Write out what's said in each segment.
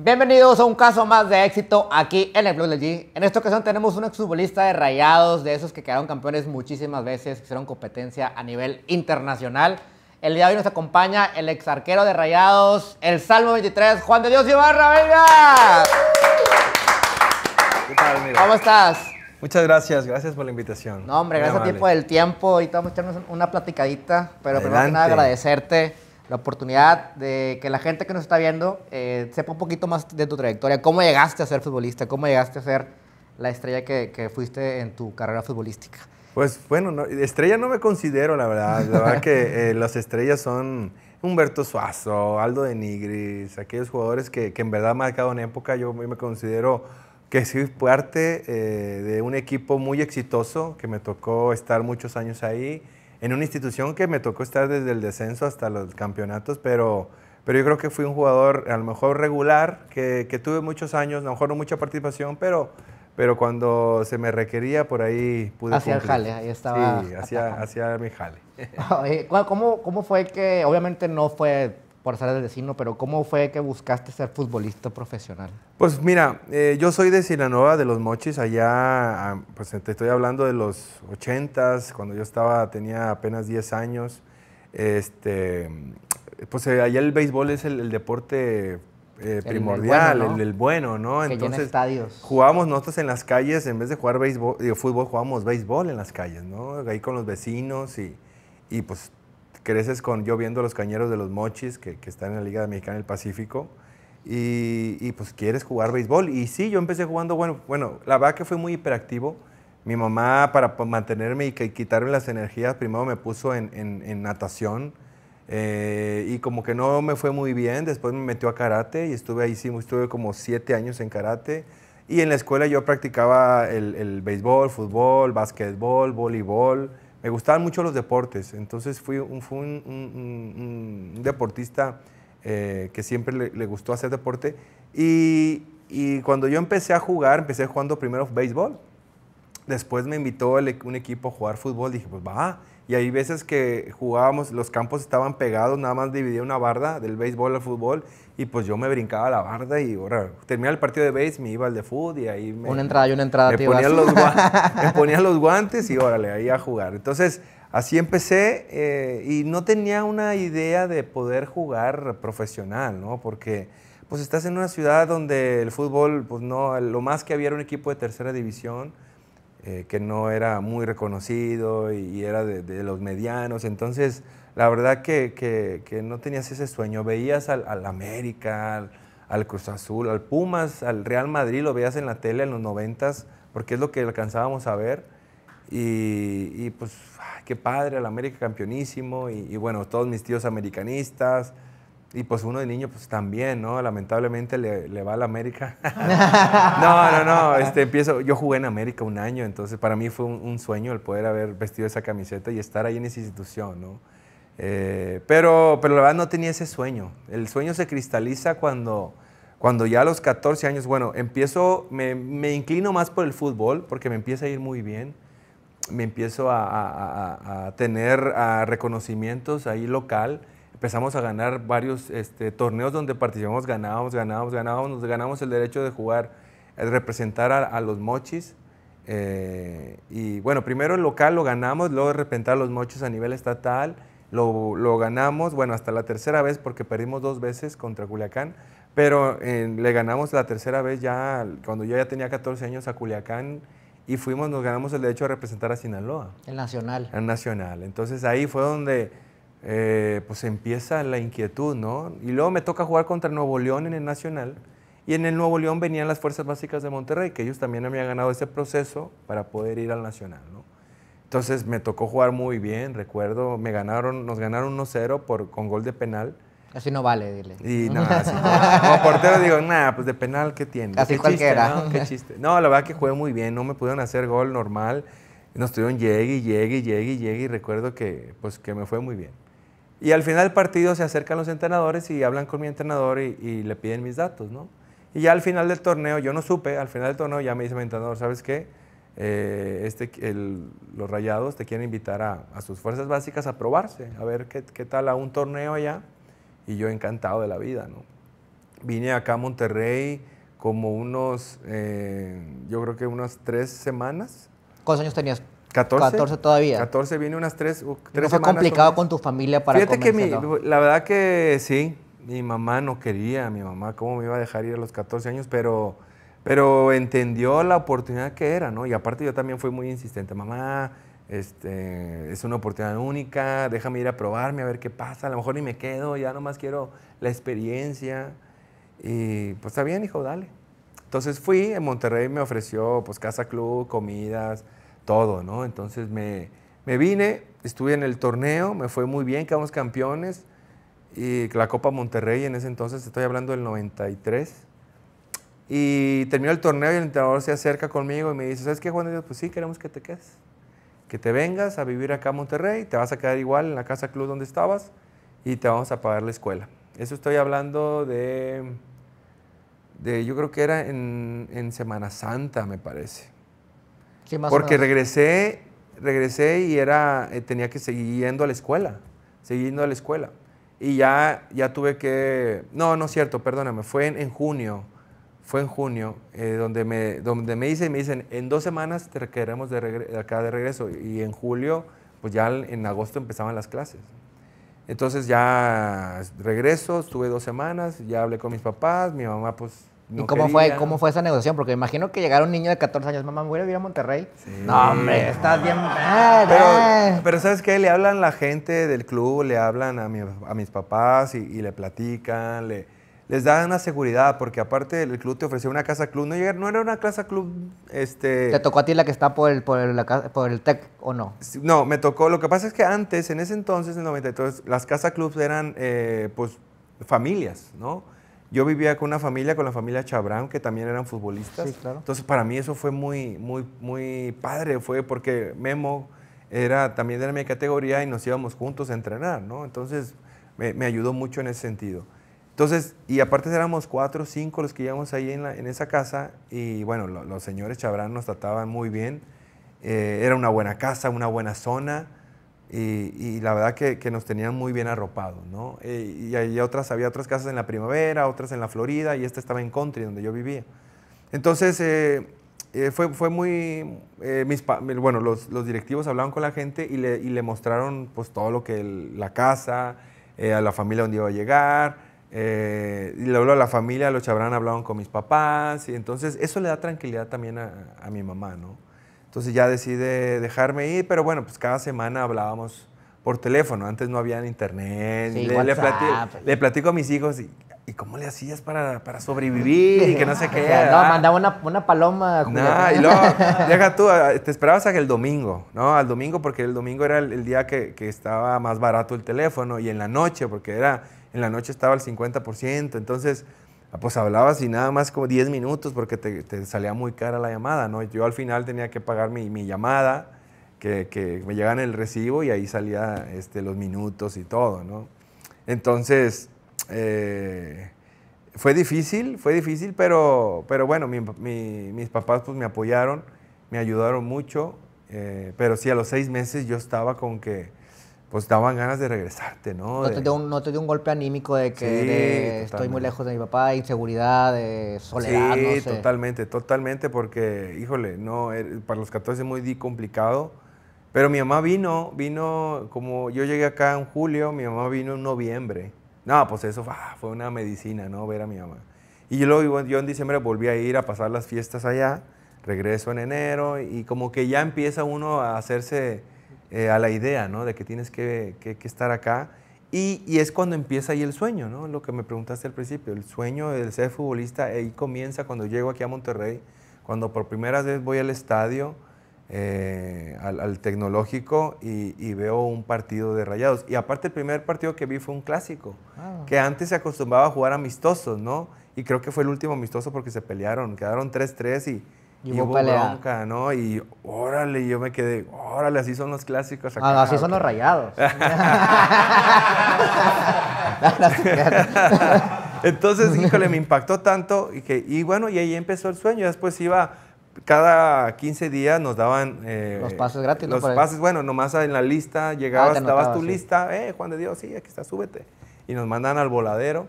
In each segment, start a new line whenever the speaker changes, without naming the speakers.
Bienvenidos a un caso más de éxito aquí en el Club de G. En esta
ocasión tenemos un exfutbolista de rayados, de esos que quedaron campeones muchísimas veces, que hicieron competencia a nivel internacional. El día de hoy nos acompaña el ex arquero de rayados, el Salmo 23, Juan de Dios Ibarra, venga.
¿Qué tal, ¿Cómo estás? Muchas gracias, gracias por la invitación. No, hombre, gracias a ti por el
tiempo. Ahorita vamos a echarnos una platicadita, pero primero que nada agradecerte la oportunidad de que la gente que nos está viendo eh, sepa un poquito más de tu trayectoria, cómo llegaste a ser futbolista, cómo llegaste a ser
la estrella que, fuiste en tu carrera futbolística. Pues bueno, estrella no me considero, la verdad. La verdad que eh, las estrellas son Humberto Suazo, Aldo de Nigris, aquellos jugadores que, en verdad marcado en época. Yo me considero que soy parte eh, de un equipo muy exitoso, que me tocó estar muchos años ahí en una institución que me tocó estar desde el descenso hasta los campeonatos, pero, pero yo creo que fui un jugador a lo mejor regular, que, tuve muchos años, a lo mejor no mucha participación, pero, pero cuando se me requería por ahí pude... Hacia el jale, ahí estaba. Sí, hacia, hacia mi jale.
¿Cómo, ¿Cómo fue que, obviamente no fue por ser del vecino, pero ¿cómo fue que buscaste ser futbolista profesional?
Pues mira, eh, yo soy de Sinaloa, de los Mochis, allá, ah, pues te estoy hablando de los 80s, cuando yo estaba, tenía apenas 10 años. Este, pues eh, allá el béisbol es el, deporte eh, primordial, el, bueno, ¿no? Entonces, estadios. jugábamos nosotros en las calles, en vez de jugar béisbol, digo, fútbol, jugábamos béisbol en las calles, ¿no? Ahí con los vecinos y, y pues creces con yo viendo los cañeros de los mochis que, están en la Liga Mexicana del Pacífico y, pues quieres jugar béisbol. Y sí, yo empecé jugando, bueno, bueno, la verdad que fue muy hiperactivo. Mi mamá para pues, mantenerme y quitarme las energías, primero me puso en, natación eh, y como que no me fue muy bien, después me metió a karate y estuve ahí, sí, estuve como siete años en karate. Y en la escuela yo practicaba el, el béisbol, fútbol, básquetbol, voleibol. Me gustaban mucho los deportes, entonces fui un, un, deportista eh, que siempre le, gustó hacer deporte. Y, cuando yo empecé a jugar, empecé jugando primero béisbol. Después me invitó e, un equipo a jugar fútbol. Dije, pues va, y hay veces que jugábamos, los campos estaban pegados, nada más dividía una barda del béisbol al fútbol y pues yo me brincaba la barda y ahora terminaba el partido de béisbol, me iba al de fútbol y ahí me... Una entrada y una entrada. Me, ponía los, me ponía los guantes y órale, ahí a jugar. Entonces así empecé eh, y no tenía una idea de poder jugar profesional, ¿no? Porque pues estás en una ciudad donde el fútbol, pues no, lo más que había era un equipo de tercera división eh, que no era muy reconocido y, era de, los medianos. Entonces, la verdad que, no tenías ese sueño. Veías al, al América, al, Cruz Azul, al Pumas, al Real Madrid, lo veías en la tele en los noventas, porque es lo que alcanzábamos a ver. Y, pues, qué padre, al América campeonísimo. y bueno, todos mis tíos americanistas. Y pues uno de niño, pues también, ¿no? Lamentablemente le, le va a la América. no, no, no. Este, empiezo, yo jugué en América un año, entonces para mí fue un, sueño el poder haber vestido esa camiseta y estar ahí en esa institución, ¿no? Eh, pero, pero la verdad no tenía ese sueño. El sueño se cristaliza cuando, cuando ya a los 14 años, bueno, empiezo, me, me inclino más por el fútbol porque me empieza a ir muy bien. Me empiezo a, a tener reconocimientos ahí local empezamos a ganar varios este, torneos donde participamos, ganábamos, ganábamos, ganábamos, nos ganamos el derecho de jugar, de representar a, los mochis. Eh, y bueno, primero el local lo ganamos, luego representar a los mochis a nivel estatal, lo, lo, ganamos, bueno, hasta la tercera vez porque perdimos dos veces contra Culiacán, pero eh, le ganamos la tercera vez ya cuando yo ya tenía 14 años a Culiacán y fuimos, nos ganamos el derecho de representar a Sinaloa.
El Nacional.
El Nacional. Entonces ahí fue donde eh, pues empieza la inquietud, ¿no? Y luego me toca jugar contra Nuevo León en el Nacional. Y en el Nuevo León venían las Fuerzas Básicas de Monterrey, que ellos también habían ganado ese proceso para poder ir al Nacional, ¿no? Entonces me tocó jugar muy bien, recuerdo, me ganaron, nos ganaron 1-0 con gol de penal. Así no vale, dile. Y nada, así Como portero digo, nada, pues de penal, ¿qué tiene? Así cualquiera. ¿no? ¿Qué chiste? No, la verdad que jugué muy bien, no me pudieron hacer gol normal. Nos tuvieron llegue y llegue llegue y llegue y recuerdo que, pues, que me fue muy bien. Y al final del partido se acercan los entrenadores y hablan con mi entrenador y, le piden mis datos, ¿no? Y ya al final del torneo, yo no supe, al final del torneo ya me dice mi entrenador, ¿sabes qué? Eh, este, el, los rayados te quieren invitar a, a, sus fuerzas básicas a probarse, a ver qué, qué, tal a un torneo allá. Y yo encantado de la vida, ¿no? Vine acá a Monterrey como unos, eh, yo creo que unas tres semanas. ¿Cuántos años tenías? ¿14? 14 todavía. 14 viene unas 3 tres, fue complicado con tu familia para Fíjate que la verdad que sí, mi mamá no quería, mi mamá cómo me iba a dejar ir a los 14 años, pero, pero entendió la oportunidad que era, ¿no? Y aparte yo también fui muy insistente, mamá, este, es una oportunidad única, déjame ir a probarme, a ver qué pasa, a lo mejor ni me quedo, ya nomás quiero la experiencia. Y pues está bien, hijo, dale. Entonces fui, en Monterrey me ofreció pues casa club, comidas, todo, ¿no? Entonces me, vine, estuve en el torneo, me fue muy bien, quedamos campeones. Y la Copa Monterrey en ese entonces, estoy hablando del 93. Y terminó el torneo y el entrenador se acerca conmigo y me dice, ¿sabes qué, Juan? Pues sí, queremos que te quedes. Que te vengas a vivir acá a Monterrey, te vas a quedar igual en la casa club donde estabas y te vamos a pagar la escuela. Eso estoy hablando de, de yo creo que era en, en Semana Santa, me parece. Porque regresé, regresé y era, eh, tenía que seguir yendo a la escuela, seguir a la escuela. Y ya, ya tuve que, no, no es cierto, perdóname, fue en, junio, fue en junio, eh, donde, me, donde me dicen, me dicen, en dos semanas te queremos de, acá de regreso. Y en julio, pues ya en agosto empezaban las clases. Entonces ya regreso, estuve dos semanas, ya hablé con mis papás, mi mamá pues ¿Y cómo fue, cómo
fue esa negociación? Porque me imagino que llegaron un niño de 14 años, mamá, me voy a vivir a Monterrey. No, hombre, estás bien. Pero,
eh. pero, ¿sabes qué? Le hablan la gente del club, le hablan a, mis papás y, le platican, le, les dan una seguridad, porque aparte el club te ofreció una casa club, no, no era una casa club. Este... ¿Te tocó
a ti la que está por el, por el, por el TEC o no?
No, me tocó. Lo que pasa es que antes, en ese entonces, en el 93, las casa clubs eran eh, pues familias, ¿no? Yo vivía con una familia, con la familia Chabrán, que también eran futbolistas. Entonces, para mí eso fue muy, muy, muy padre, fue porque Memo era también de mi categoría y nos íbamos juntos a entrenar, ¿no? Entonces, me, ayudó mucho en ese sentido. Entonces, y aparte éramos cuatro o cinco los que íbamos ahí en, esa casa y bueno, los señores Chabrán nos trataban muy bien. Eh, era una buena casa, una buena zona. Y, la verdad que, nos tenían muy bien arropados, ¿no? Eh, y otras, había otras casas en la primavera, otras en la Florida, y esta estaba en country, donde yo vivía. Entonces, eh, eh, fue, fue muy... mis, bueno, los, directivos hablaban con la gente y le, mostraron pues todo lo que la casa, a la familia donde iba a llegar, y luego a la familia, los chabrán hablaban con mis papás, y entonces eso le da tranquilidad también a, a mi mamá, ¿no? Entonces ya decide dejarme ir, pero bueno, pues cada semana hablábamos por teléfono. Antes no había internet. le, pues. le, platico, a mis hijos, ¿y, cómo le
hacías para, sobrevivir? Y que no sé qué. no, ah. mandaba una, una paloma. y luego,
tú, ah, te esperabas a que el domingo, ¿no? Al domingo, porque el domingo era el, día que, estaba más barato el teléfono y en la noche, porque era, en la noche estaba el 50%. Entonces, Ah, pues hablabas y nada más como 10 minutos porque te, salía muy cara la llamada, ¿no? Yo al final tenía que pagar mi, llamada, que, me llegan el recibo y ahí salía este, los minutos y todo, ¿no? Entonces, eh, fue difícil, fue difícil, pero, pero bueno, mis papás pues me apoyaron, me ayudaron mucho, eh, pero sí, a los seis meses yo estaba con que pues daban ganas de regresarte, ¿no? No te dio
un, no te un golpe anímico de que estoy muy lejos de mi papá, inseguridad, de soledad, sí, no sé.
totalmente, totalmente, porque, híjole, no, eh, para los 14 es muy complicado. Pero mi mamá vino, vino, como yo llegué acá en julio, mi mamá vino en noviembre. No, pues eso ah, fue una medicina, ¿no? Ver a mi mamá. Y yo, luego, yo en diciembre volví a ir a pasar las fiestas allá, regreso en enero y como que ya empieza uno a hacerse eh, a la idea, ¿no? De que tienes que, estar acá. Y, es cuando empieza ahí el sueño, ¿no? Lo que me preguntaste al principio. El sueño de ser futbolista ahí comienza cuando llego aquí a Monterrey, cuando por primera vez voy al estadio, eh, al, tecnológico y, veo un partido de rayados. Y aparte el primer partido que vi fue un clásico, ah. que antes se acostumbraba a jugar amistosos, ¿no? Y creo que fue el último amistoso porque se pelearon, quedaron 3-3 y, y bronca, ¿no? Y órale, yo me quedé, órale, así son los clásicos acá. Ah, así son los rayados. Entonces, híjole, me impactó tanto y que, y bueno, y ahí empezó el sueño. Después iba, cada 15 días nos daban... Eh, los pases gratis. Los pases, bueno, nomás en la lista, llegabas, ah, dabas tu lista, eh, Juan de Dios, sí, aquí está, súbete. Y nos mandan al voladero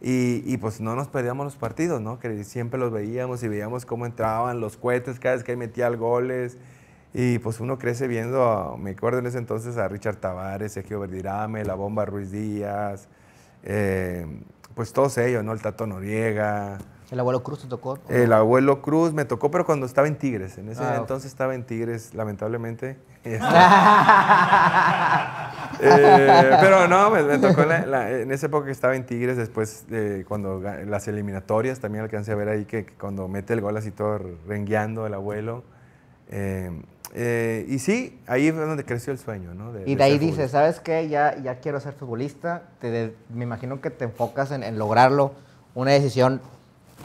y, pues no nos perdíamos los partidos, ¿no? Que siempre los veíamos y veíamos cómo entraban los cohetes cada vez que metía el goles. Y pues uno crece viendo, me acuerdo en ese entonces, a Richard Tavares, Sergio Verdirame, La Bomba Ruiz Díaz, eh, pues todos ellos, ¿no? El Tato Noriega,
¿El abuelo Cruz te tocó? El
abuelo Cruz me tocó, pero cuando estaba en Tigres. En ese ah, entonces estaba en Tigres, lamentablemente. Eh, pero no, me, tocó en esa época que estaba en Tigres, después cuando las eliminatorias, también alcancé a ver ahí que, cuando mete el gol así todo rengueando el abuelo. Eh, eh, y sí, ahí fue donde creció el sueño, ¿no? y de, ahí dice,
¿sabes qué? Ya, ya quiero ser futbolista. me imagino que te enfocas en lograrlo. Una decisión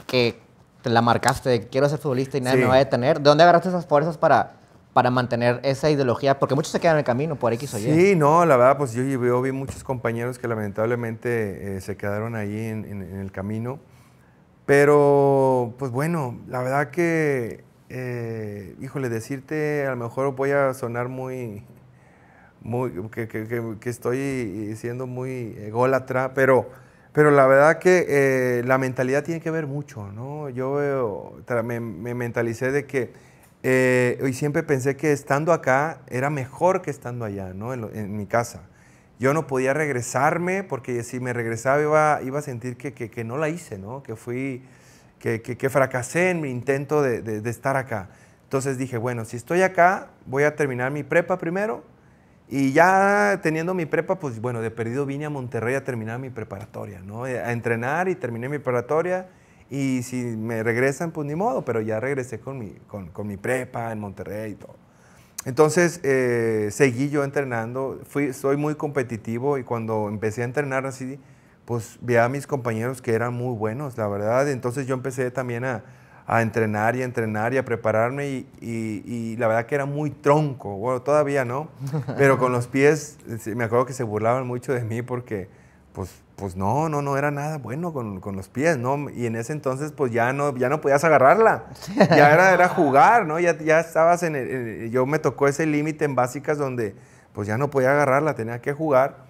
que te la marcaste, quiero ser futbolista y nadie me va a detener. ¿De dónde agarraste esas fuerzas para, para mantener esa ideología? Porque muchos se quedan en el camino por X o Y. Sí,
no, la verdad, pues yo, vi muchos compañeros que lamentablemente eh, se quedaron ahí en, el camino. Pero, pues bueno, la verdad que, eh, híjole, decirte, a lo mejor voy a sonar muy, muy que, estoy siendo muy ególatra, pero pero la verdad que eh, la mentalidad tiene que ver mucho, ¿no? Yo veo, me, mentalicé de que, hoy eh, y siempre pensé que estando acá era mejor que estando allá, ¿no? En, mi casa. Yo no podía regresarme porque si me regresaba iba, iba a sentir que, no la hice, ¿no? Que fui, que, fracasé en mi intento de, de estar acá. Entonces dije, bueno, si estoy acá, voy a terminar mi prepa primero y ya teniendo mi prepa, pues bueno, de perdido vine a Monterrey a terminar mi preparatoria, ¿no? Eh, a entrenar y terminé mi preparatoria. Y si me regresan, pues ni modo, pero ya regresé con mi, con, mi prepa en Monterrey y todo. Entonces, eh, seguí yo entrenando, fui, soy muy competitivo y cuando empecé a entrenar así, pues veía a mis compañeros que eran muy buenos, la verdad. Entonces yo empecé también a, a entrenar y a entrenar y a prepararme y, la verdad que era muy tronco, bueno, todavía no, pero con los pies me acuerdo que se burlaban mucho de mí porque pues, pues no, no, no era nada bueno con, los pies, ¿no? Y en ese entonces pues ya no, ya no podías agarrarla, ya era, era jugar, ¿no? Ya, ya estabas en, el, yo me tocó ese límite en básicas donde pues ya no podía agarrarla, tenía que jugar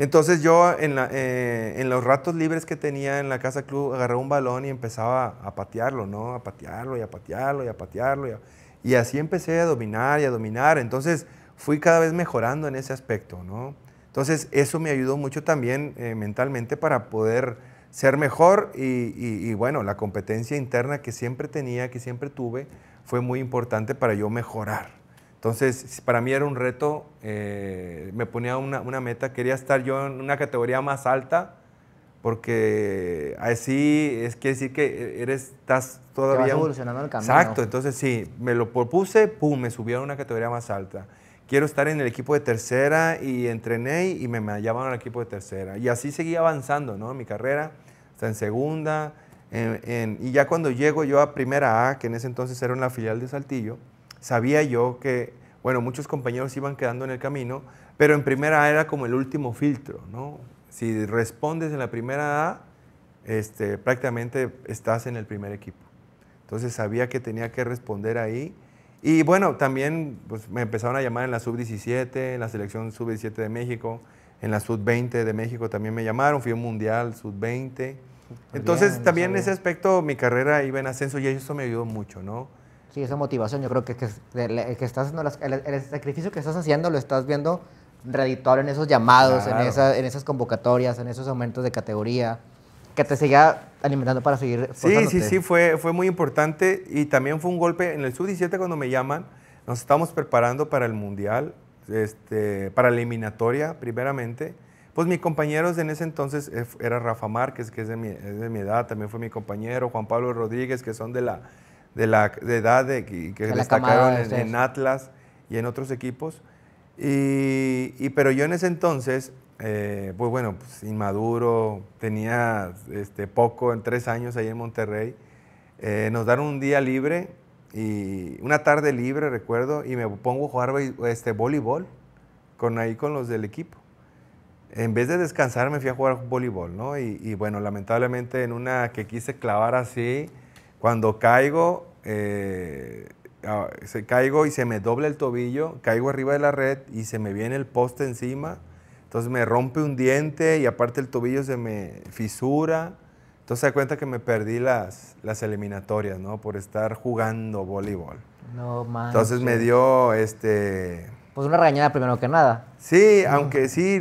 entonces yo eh, en, los ratos libres que tenía en la casa club agarré un balón y empezaba a patearlo, ¿no? A patearlo y a patearlo y a patearlo. Y, así empecé a dominar y a dominar. Entonces fui cada vez mejorando en ese aspecto, ¿no? Entonces eso me ayudó mucho también eh, mentalmente para poder ser mejor y, y bueno, la competencia interna que siempre tenía, que siempre tuve, fue muy importante para yo mejorar. Entonces, para mí era un reto, eh, me ponía una, meta, quería estar yo en una categoría más alta, porque así es que decir que eh, eres, estás todavía... evolucionando el camino. Exacto, entonces sí, me lo propuse, pum, me subieron a una categoría más alta. Quiero estar en el equipo de tercera y entrené y me, llamaron al equipo de tercera. Y así seguí avanzando, ¿no? En mi carrera, hasta en segunda. y ya cuando llego yo a primera A, que en ese entonces era en la filial de Saltillo, sabía yo que, bueno, muchos compañeros iban quedando en el camino, pero en primera era como el último filtro, ¿no? Si respondes en la primera A, este, prácticamente estás en el primer equipo. Entonces sabía que tenía que responder ahí. Y bueno, también pues, me empezaron a llamar en la sub-17, en la selección sub-17 de México, en la sub-20 de México también me llamaron, fui a un mundial sub-20. Pues Entonces también en ese aspecto mi carrera iba en ascenso y eso me ayudó mucho, ¿no? Sí, esa motivación, yo creo que, que,
que estás el, sacrificio que estás haciendo lo estás viendo redituable en esos llamados, en, esa, en esas convocatorias, en esos aumentos de categoría, que te siga alimentando para seguir. Sí, sí, sí,
fue, fue muy importante y también fue un golpe en el sub-17 cuando me llaman, nos estábamos preparando para el mundial, este, para la eliminatoria primeramente. Pues mis compañeros en ese entonces eh, era Rafa Márquez, que es de, mi, es de mi edad, también fue mi compañero, Juan Pablo Rodríguez, que son de la, de la edad de, que, destacaron en, Atlas y en otros equipos. Y, pero yo en ese entonces, eh, pues bueno, pues, inmaduro, tenía este, poco, en tres años ahí en Monterrey, eh, nos dieron un día libre y una tarde libre, recuerdo, y me pongo a jugar este, voleibol con ahí con los del equipo. En vez de descansar, me fui a jugar voleibol, ¿no? Y, y bueno, lamentablemente en una que quise clavar así, cuando caigo, eh, ah, se caigo y se me dobla el tobillo, caigo arriba de la red y se me viene el poste encima. Entonces me rompe un diente y aparte el tobillo se me fisura. Entonces se da cuenta que me perdí las, las eliminatorias, ¿no? Por estar jugando voleibol. No Entonces me dio este
pues una regañada primero que nada. Sí, aunque
sí,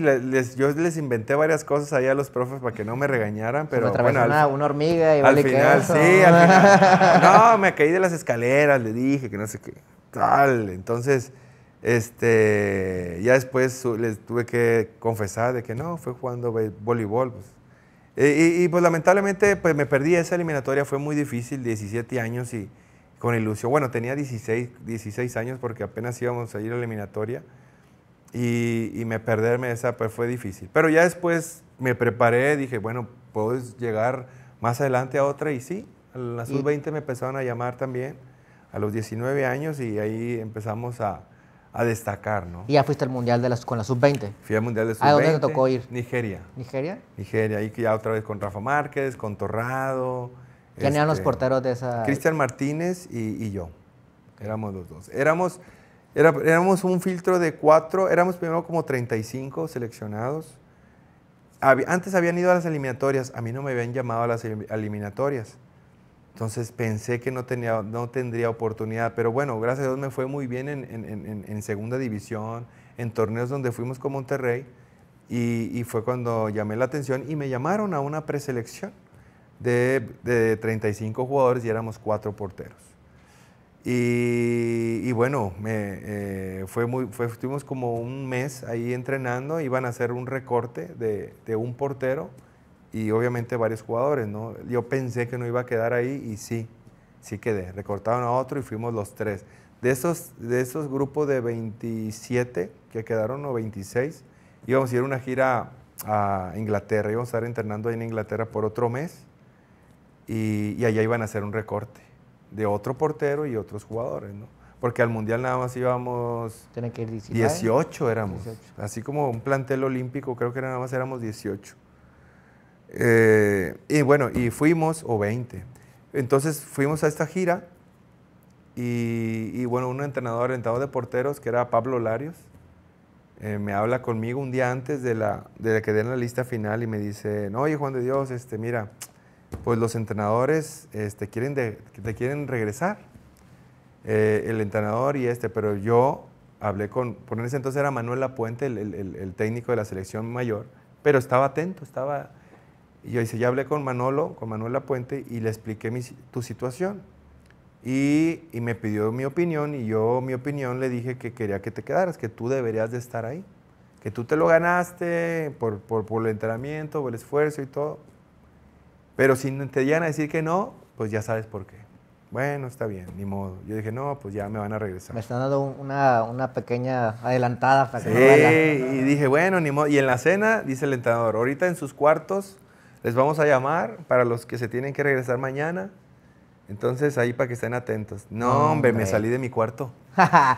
yo les inventé varias cosas ahí a los profes para que no me regañaran, pero bueno, una hormiga al final, sí, al final. No, me caí de las escaleras, le dije que no sé qué, tal. Entonces, este, ya después les tuve que confesar de que no, fue jugando voleibol, pues. eh, Y, y pues lamentablemente pues me perdí esa eliminatoria, fue muy difícil, 17 años y con ilusión. Bueno, tenía 16, 16 años porque apenas íbamos a ir a la eliminatoria y, y me perderme esa pues fue difícil. Pero ya después me preparé, dije, bueno, puedo llegar más adelante a otra y sí, a la sub-20 me empezaron a llamar también a los 19 años y ahí empezamos a, a destacar, ¿no? Y ya
fuiste al Mundial de las, con la sub-20. Fui
al Mundial de sub-20. ¿A dónde te tocó ir? Nigeria. ¿Nigeria? Nigeria, ahí ya otra vez con Rafa Márquez, con Torrado. ¿Quién los este, porteros de esa? Cristian Martínez y, yo. Éramos los dos. Éramos, éramos un filtro de cuatro, éramos primero como 35 seleccionados. antes habían ido a las eliminatorias, a mí no me habían llamado a las eliminatorias. Entonces pensé que no, tenía, no tendría oportunidad, pero bueno, gracias a Dios me fue muy bien en, segunda división, en torneos donde fuimos con Monterrey, y, y, fue cuando llamé la atención y me llamaron a una preselección de, 35 jugadores y éramos cuatro porteros. Y, bueno, me, eh, fue muy, estuvimos como un mes ahí entrenando, iban a hacer un recorte de, un portero y obviamente varios jugadores, ¿no? Yo pensé que no iba a quedar ahí y sí, sí quedé. Recortaron a otro y fuimos los tres. De esos, de esos grupos de 27 que quedaron, o 26, íbamos a ir a una gira a Inglaterra, íbamos a estar entrenando ahí en Inglaterra por otro mes y, allá iban a hacer un recorte de otro portero y otros jugadores, ¿no? Porque al Mundial nada más íbamos... Que ir 18 éramos. Así como un plantel olímpico, creo que nada más éramos 18. Eh, y bueno, y fuimos, o 20. Entonces fuimos a esta gira y, bueno, un entrenador orientado de porteros, que era Pablo Larios, eh, me habla conmigo un día antes de, la, de que den la lista final y me dice, no, oye Juan de Dios, este, mira, pues los entrenadores este, quieren te quieren regresar. Eh, el entrenador y este, pero yo hablé con, por ese entonces era Manuel Lapuente, el, técnico de la selección mayor, pero estaba atento, estaba... Y yo hice ya hablé con Manolo, con Manuel Lapuente, y le expliqué mi, tu situación. Y, me pidió mi opinión, y yo mi opinión le dije que quería que te quedaras, que tú deberías de estar ahí, que tú te lo ganaste por, por, por el entrenamiento, por el esfuerzo y todo pero si te llegan a decir que no, pues ya sabes por qué. Bueno, está bien, ni modo. Yo dije, no, pues ya me van a regresar. Me están dando una, pequeña adelantada para que no y dije, bueno, ni modo. Y en la cena, dice el entrenador, ahorita en sus cuartos les vamos a llamar para los que se tienen que regresar mañana entonces ahí para que estén atentos. No, hombre, me salí de mi cuarto. a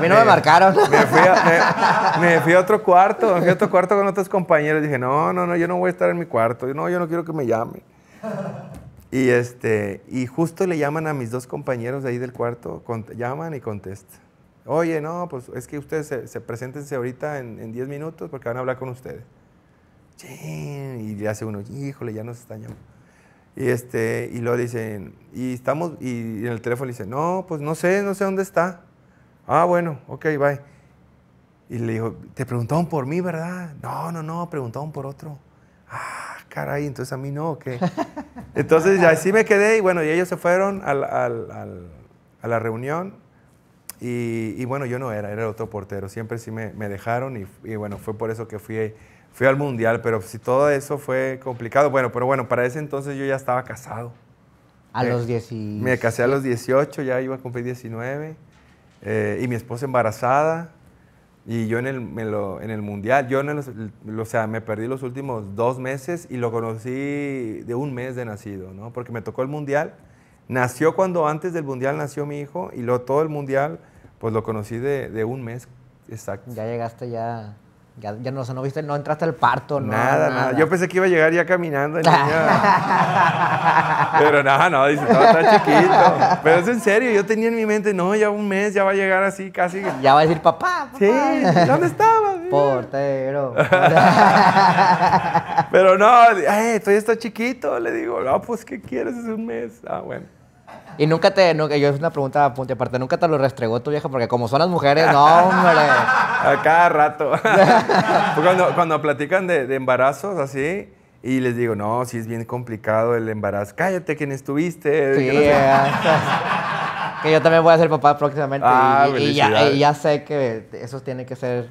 mí no me, marcaron. Me fui, a, otro cuarto, me fui a otro cuarto con otros compañeros. Dije, no, no, no, yo no voy a estar en mi cuarto. No, yo no quiero que me llame. Y, este, y justo le llaman a mis dos compañeros de ahí del cuarto, llaman y contestan. Oye, no, pues es que ustedes se, se preséntense ahorita en 10 minutos porque van a hablar con ustedes. y hace uno, híjole, ya nos están llamando. Y, este, y luego dicen, y estamos, y en el teléfono dice, no, pues no sé, no sé dónde está. Ah, bueno, ok, bye. Y le dijo, te preguntaron por mí, ¿verdad? No, no, no, preguntaron por otro. Ah, caray, entonces a mí no, qué? Entonces así me quedé y bueno, y ellos se fueron al, a la reunión y, bueno, yo no era, era otro portero. Siempre sí me, dejaron y, y bueno, fue por eso que fui fui al mundial, pero si todo eso fue complicado, bueno, pero bueno, para ese entonces yo ya estaba casado. A los 18. Me casé a los 18, ya iba a cumplir 19, eh, y mi esposa embarazada, y yo en el, en el mundial, yo en o sea, me perdí los últimos dos meses y lo conocí de un mes de nacido, ¿no? Porque me tocó el mundial, nació cuando antes del mundial nació mi hijo, y luego todo el mundial, pues lo conocí de, de un mes exacto. Ya llegaste ya ya, ya no, no viste, no entraste al parto, nada, nada, Yo pensé que iba a llegar ya caminando Pero nada, no, dice, no, está chiquito. Pero es en serio, yo tenía en mi mente, no, ya un mes ya va a llegar así casi. Ya va a decir, papá, papá. Sí, ¿dónde estabas? Portero. Pero no, Ay, eh, todavía está chiquito. Le digo, no, pues, ¿qué quieres? Es un mes. Ah, bueno.
Y nunca te. yo es una pregunta aparte. Nunca te lo restregó
tu vieja porque, como son las mujeres, no, hombre. A cada rato. Pues cuando, cuando, platican de, embarazos así. Y les digo, no, si es bien complicado el embarazo. Cállate, ¿quién estuviste. Sí, que,
yo también voy a ser papá próximamente. Ah, y, ya, y ya sé que eso tiene que ser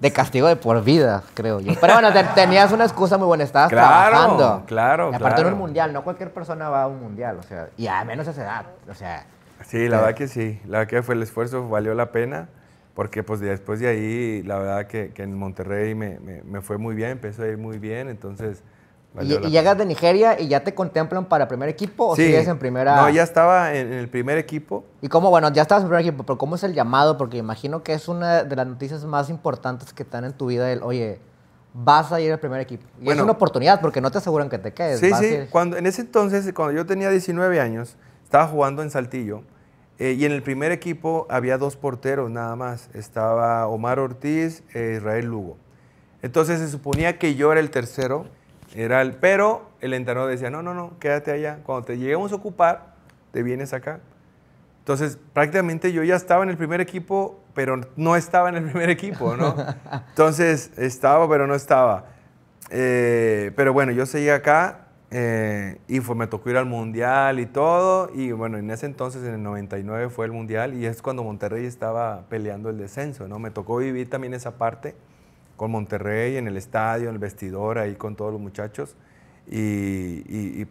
de castigo de por vida,
creo yo. Pero bueno, tenías
una excusa muy buena, estabas claro, trabajando. Claro, y aparte en un mundial, no cualquier persona va a un mundial, o sea, y a menos esa edad, o sea.
Sí, la verdad que sí, la verdad que fue el esfuerzo, valió la pena, porque pues después de ahí, la verdad que, en Monterrey me, fue muy bien, empezó a ir muy bien, entonces y,
llegas de Nigeria y ya te contemplan para primer equipo o sí. sigues en primera. No, ya
estaba en, el primer equipo. Y
cómo, bueno, ya estabas en primer equipo, pero ¿cómo es el llamado? Porque imagino que es una de las noticias más importantes que están en tu vida, el, oye, vas a ir al primer equipo. Y es una oportunidad porque no te aseguran que te quedes. Sí, sí.
Cuando, en ese entonces, cuando yo tenía 19 años, estaba jugando en Saltillo. Eh, y en el primer equipo había dos porteros nada más. Estaba Omar Ortiz e Israel Lugo. Entonces se suponía que yo era el tercero pero el entrenador decía, no, no, no, quédate allá. Cuando te lleguemos a ocupar, te vienes acá. Entonces, prácticamente yo ya estaba en el primer equipo, pero no estaba en el primer equipo, ¿no? Entonces, estaba, pero no estaba. Eh, pero bueno, yo seguí acá eh, y me tocó ir al Mundial y todo. Y bueno, en ese entonces, en el 99, fue el Mundial y es cuando Monterrey estaba peleando el descenso, ¿no? Me tocó vivir también esa parte con Monterrey, en el estadio, en el vestidor, ahí con todos los muchachos. Y,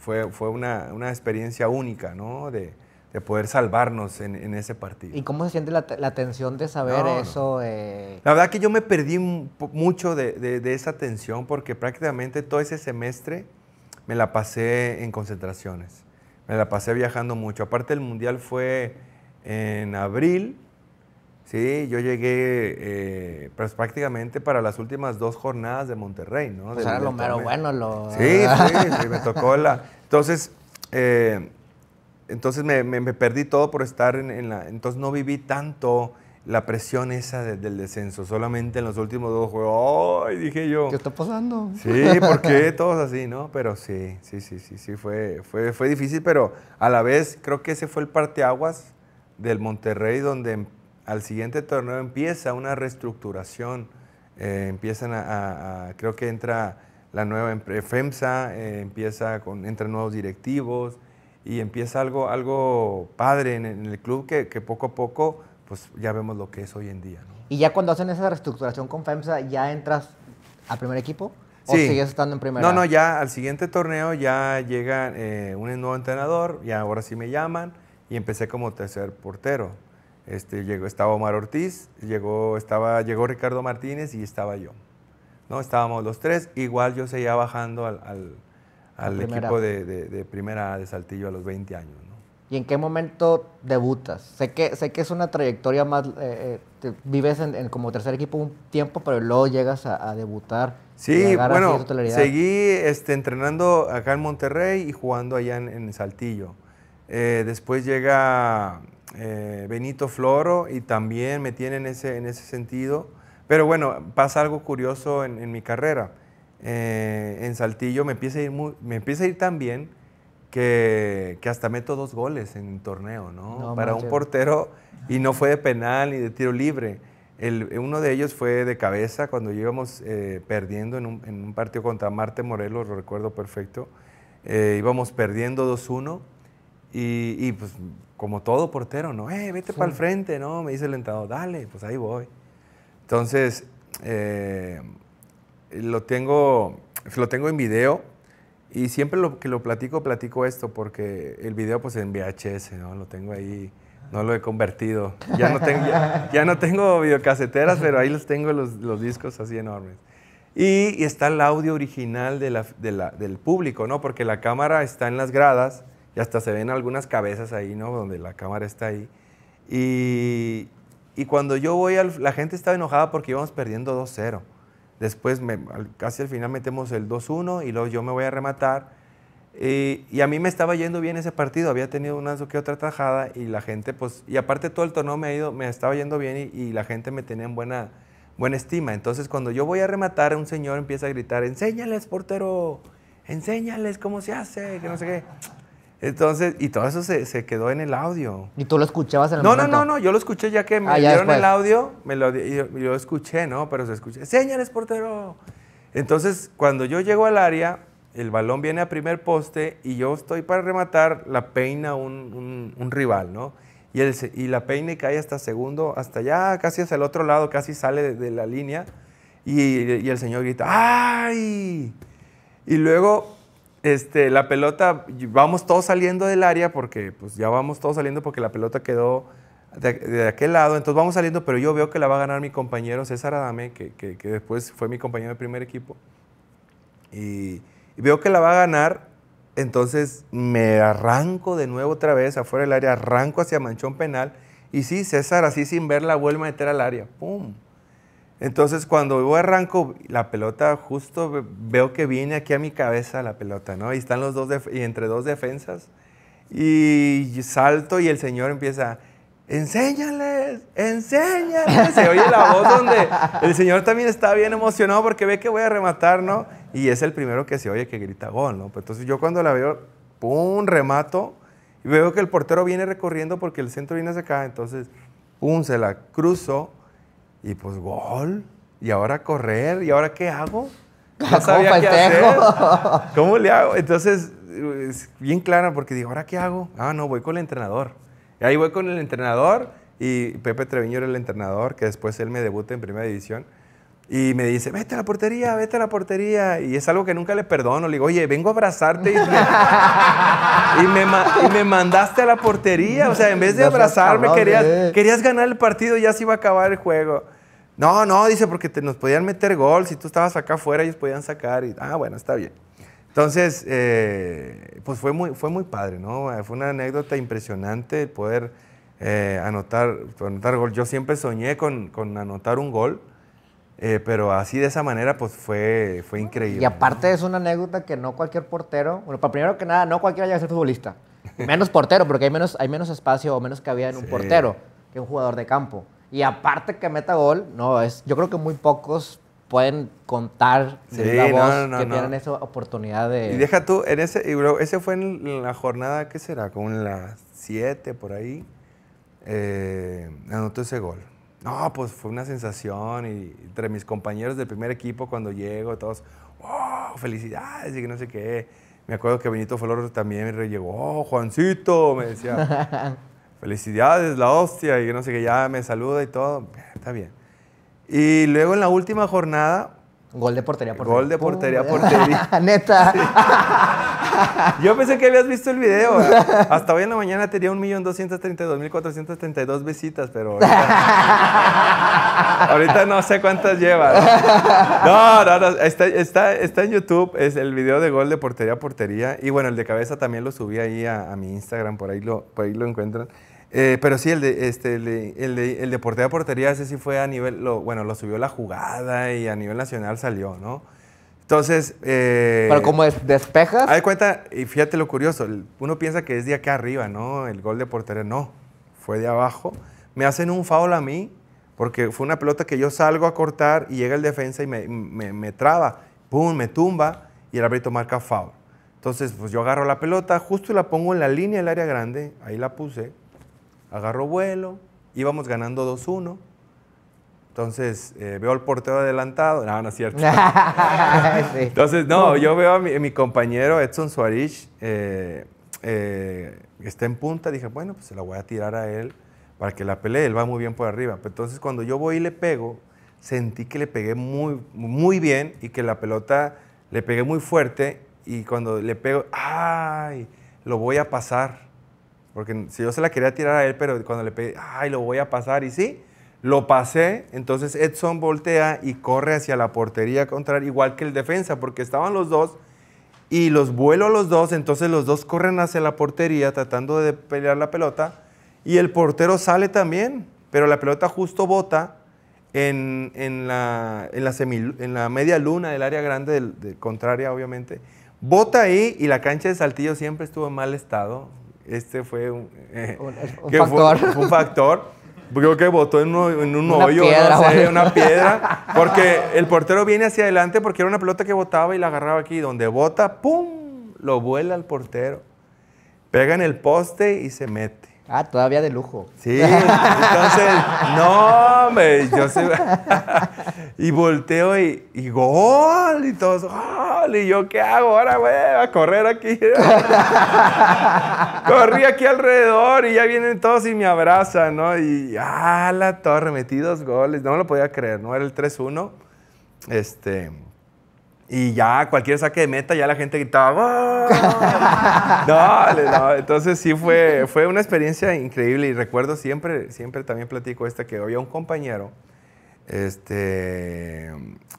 fue, fue una, una, experiencia única, ¿no? De, poder salvarnos en, ese partido.
¿Y cómo se siente la, la tensión de saber eso? Eh? La
verdad que yo me perdí mucho de, de, de, esa tensión porque prácticamente todo ese semestre me la pasé en concentraciones, me la pasé viajando mucho. Aparte el Mundial fue en abril Sí, yo llegué eh, pues, prácticamente para las últimas dos jornadas de Monterrey, ¿no? lo bueno. Sí, sí, sí, me tocó la... Entonces, eh, entonces me, perdí todo por estar en, la... Entonces no viví tanto la presión esa del descenso, solamente en los últimos dos juegos. ¡Ay! Dije yo. ¿Qué está pasando? Sí, ¿por qué? todos así, no? Pero sí, sí, sí, sí, sí, fue, fue, fue difícil, pero a la vez creo que ese fue el parteaguas del Monterrey donde em, al siguiente torneo empieza una reestructuración, eh, empiezan a, creo que entra la nueva FEMSA, eh, empieza con, entran nuevos directivos y empieza algo, algo padre en, el club que, poco a poco pues ya vemos lo que es hoy en día.
Y ya cuando hacen esa reestructuración con FEMSA, ¿ya entras al primer equipo? ¿O sigues estando en primera? No, no,
ya al siguiente torneo ya llega eh, un nuevo entrenador, y ahora sí me llaman y empecé como tercer portero. Este, llegó, estaba Omar Ortiz, llegó, estaba, llegó Ricardo Martínez y estaba yo. ¿no? Estábamos los tres, igual yo seguía bajando al, equipo de, de, primera de Saltillo a los 20 años.
¿Y en qué momento debutas? Sé que, sé que es una trayectoria más, eh, eh, vives en, como tercer equipo un tiempo, pero luego llegas a,
debutar.
Sí, bueno, seguí
este, entrenando acá en Monterrey y jugando allá en, en Saltillo. Eh, después llega eh, Benito Floro y también me tiene en ese, en ese sentido. Pero bueno, pasa algo curioso en, mi carrera. Eh, en Saltillo me empieza a ir, me empieza a ir tan bien que, hasta meto dos goles en un torneo, ¿no? Para un portero y no fue de penal ni de tiro libre. uno de ellos fue de cabeza cuando íbamos eh, perdiendo en un, partido contra Marte Morelos, lo recuerdo perfecto. íbamos perdiendo 2-1 y, pues como todo portero, ¿no? Eh, vete para el frente, ¿no? Me dice el entrenador, dale, pues ahí voy. Entonces, eh, lo, tengo, lo tengo en video y siempre lo, que lo platico, platico esto, porque el video pues en VHS, ¿no? Lo tengo ahí, no lo he convertido. Ya no tengo, ya, no tengo videocaseteras, pero ahí los tengo los, los discos así enormes. Y, está el audio original del público, ¿no? Porque la cámara está en las gradas y hasta se ven algunas cabezas ahí, ¿no? Donde la cámara está ahí. Y, cuando yo voy, al, la gente estaba enojada porque íbamos perdiendo 2-0. Después, casi al final, metemos el 2-1 y luego yo me voy a rematar. Y, a mí me estaba yendo bien ese partido, había tenido una o que otra tajada y la gente, pues, y aparte todo el torneo me, ha ido, me estaba yendo bien y, la gente me tenía en buena, buena estima. Entonces, cuando yo voy a rematar, un señor empieza a gritar, enséñales, portero, enséñales cómo se hace, que no sé qué. Entonces, y todo eso se, se, quedó en el audio.
¿Y tú lo escuchabas en el no, No, no,
no, yo lo escuché ya que me ah, dieron el audio, me lo, yo, escuché, ¿no? Pero se escuché, señores portero. Entonces, cuando yo llego al área, el balón viene a primer poste y yo estoy para rematar, la peina un, un, rival, ¿no? Y, el, y la peina cae hasta segundo, hasta allá, casi hacia el otro lado, casi sale de, de la línea. Y, y el señor grita, ¡ay! Y luego este, la pelota, vamos todos saliendo del área porque pues ya vamos todos saliendo porque la pelota quedó de, aquel lado, entonces vamos saliendo, pero yo veo que la va a ganar mi compañero César Adame, que, después fue mi compañero de primer equipo, y, y veo que la va a ganar, entonces me arranco de nuevo otra vez afuera del área, arranco hacia manchón penal, y sí, César así sin verla vuelve a meter al área, ¡pum! Entonces, cuando yo arranco la pelota, justo veo que viene aquí a mi cabeza la pelota, ¿no? Y están los dos, y entre dos defensas. Y salto y el señor empieza, enséñales, enséñales. Se oye la voz donde el señor también está bien emocionado porque ve que voy a rematar, ¿no? Y es el primero que se oye que grita gol, ¿no? Pues entonces yo cuando la veo, ¡pum! Remato. Y veo que el portero viene recorriendo porque el centro viene hacia acá. Entonces, ¡pum! Se la cruzo y pues gol. Y ahora correr. ¿Y ahora qué hago? No sabía ¿Cómo, ¿Cómo le hago? Entonces, bien clara porque digo, ¿ahora qué hago? Ah, no, voy con el entrenador. ahí voy con el entrenador y Pepe Treviño era el entrenador, que después él me debuta en primera división. Y me dice, vete a la portería, vete a la portería. Y es algo que nunca le perdono. Le digo, oye, vengo a abrazarte y me, me, mandaste a la portería. O sea, en vez de abrazarme, eh. querías, ganar el partido y ya se iba a acabar el juego. No, no, dice, porque te, nos podían meter gol. Si tú estabas acá afuera, ellos podían sacar. ah, bueno, está bien. Entonces, eh, pues fue muy, fue muy padre, ¿no? Eh, fue una anécdota impresionante poder anotar, anotar gol. Yo siempre soñé con, con anotar un gol. Eh, pero así de esa manera, pues fue, fue increíble. Y aparte
es una anécdota que no cualquier portero, bueno, para primero que nada, no cualquiera llega a ser futbolista. Menos portero, porque hay menos, hay menos espacio o menos que había en un portero que un jugador de campo. Y aparte que meta gol, no, es, yo creo que muy pocos pueden contar sí, la voz que tienen esa oportunidad de... Y
deja tú, en ese, ese fue en la jornada, ¿qué será? Como en las 7 por ahí, eh, anotó ese gol. No, pues fue una sensación y entre mis compañeros del primer equipo cuando llego, todos, ¡oh, felicidades! Y que no sé qué. Me acuerdo que Benito Flor también me llegó, ¡oh, Juancito! Me decía, ¡felicidades, la hostia! Y que no sé qué, ya me saluda y todo. Está bien. Y luego en la última jornada... Gol de portería, portería. Gol de portería, portería.
¡Neta!
Yo pensé que habías visto el video. Hasta hoy en la mañana tenía 1.232.432 visitas, pero ahorita, no sé cuántas lleva. No, no, no, está, está, en YouTube, es el video de gol de portería a portería. Y bueno, el de cabeza también lo subí ahí a, mi Instagram, por ahí lo, por ahí lo encuentran. Eh, pero sí, el de, este, el de, el portería a portería, ese sí fue a nivel, bueno, lo subió la jugada y a nivel nacional salió, ¿no? Entonces. Eh, Pero como despejas. Hay cuenta, y fíjate lo curioso, uno piensa que es de acá arriba, ¿no? El gol de portería, no. Fue de abajo. Me hacen un foul a mí, porque fue una pelota que yo salgo a cortar y llega el defensa y me, me, me traba. ¡Pum! Me tumba y el árbitro marca foul. Entonces, pues yo agarro la pelota, justo la pongo en la línea del área grande, ahí la puse, agarro vuelo, íbamos ganando 2-1 entonces eh, veo al portero adelantado. No, no es cierto. Entonces, no, yo veo a mi, compañero Edson Suárez, eh, eh está en punta. Dije, bueno, pues se la voy a tirar a él para que la pelee. Él va muy bien por arriba. Pero entonces, cuando yo voy y le pego, sentí que le pegué muy, muy bien y que la pelota le pegué muy fuerte. Y cuando le pego, ¡ay! Lo voy a pasar. Porque si yo se la quería tirar a él, pero cuando le pegué, ¡ay! Lo voy a pasar. Y sí lo pasé, entonces Edson voltea y corre hacia la portería contraria, igual que el defensa, porque estaban los dos y los vuelo a los dos, entonces los dos corren hacia la portería tratando de pelear la pelota y el portero sale también, pero la pelota justo bota en, la, en, la, media luna del área grande, del, contraria obviamente. Bota ahí y la cancha de Saltillo siempre estuvo en mal estado. Este fue un, factor. fue un factor creo que botó en un, una hoyo, piedra, una piedra, porque el portero viene hacia adelante porque era una pelota que botaba y la agarraba aquí, donde bota, ¡pum! Lo vuela al portero, pega en el poste y se mete. Ah, todavía de lujo. Sí, entonces, no, hombre, yo sé. y volteo y, y, gol, y todos, gol, y yo, ¿qué hago ahora, güey? A correr aquí. Corrí aquí alrededor y ya vienen todos y me abrazan, ¿no? Y, ah, la torre, dos goles, no me lo podía creer, ¿no? Era el 3-1. Este y ya cualquier saque de meta, ya la gente gritaba. entonces sí fue, fue una experiencia increíble y recuerdo siempre, siempre también platico esta, que había un compañero, este,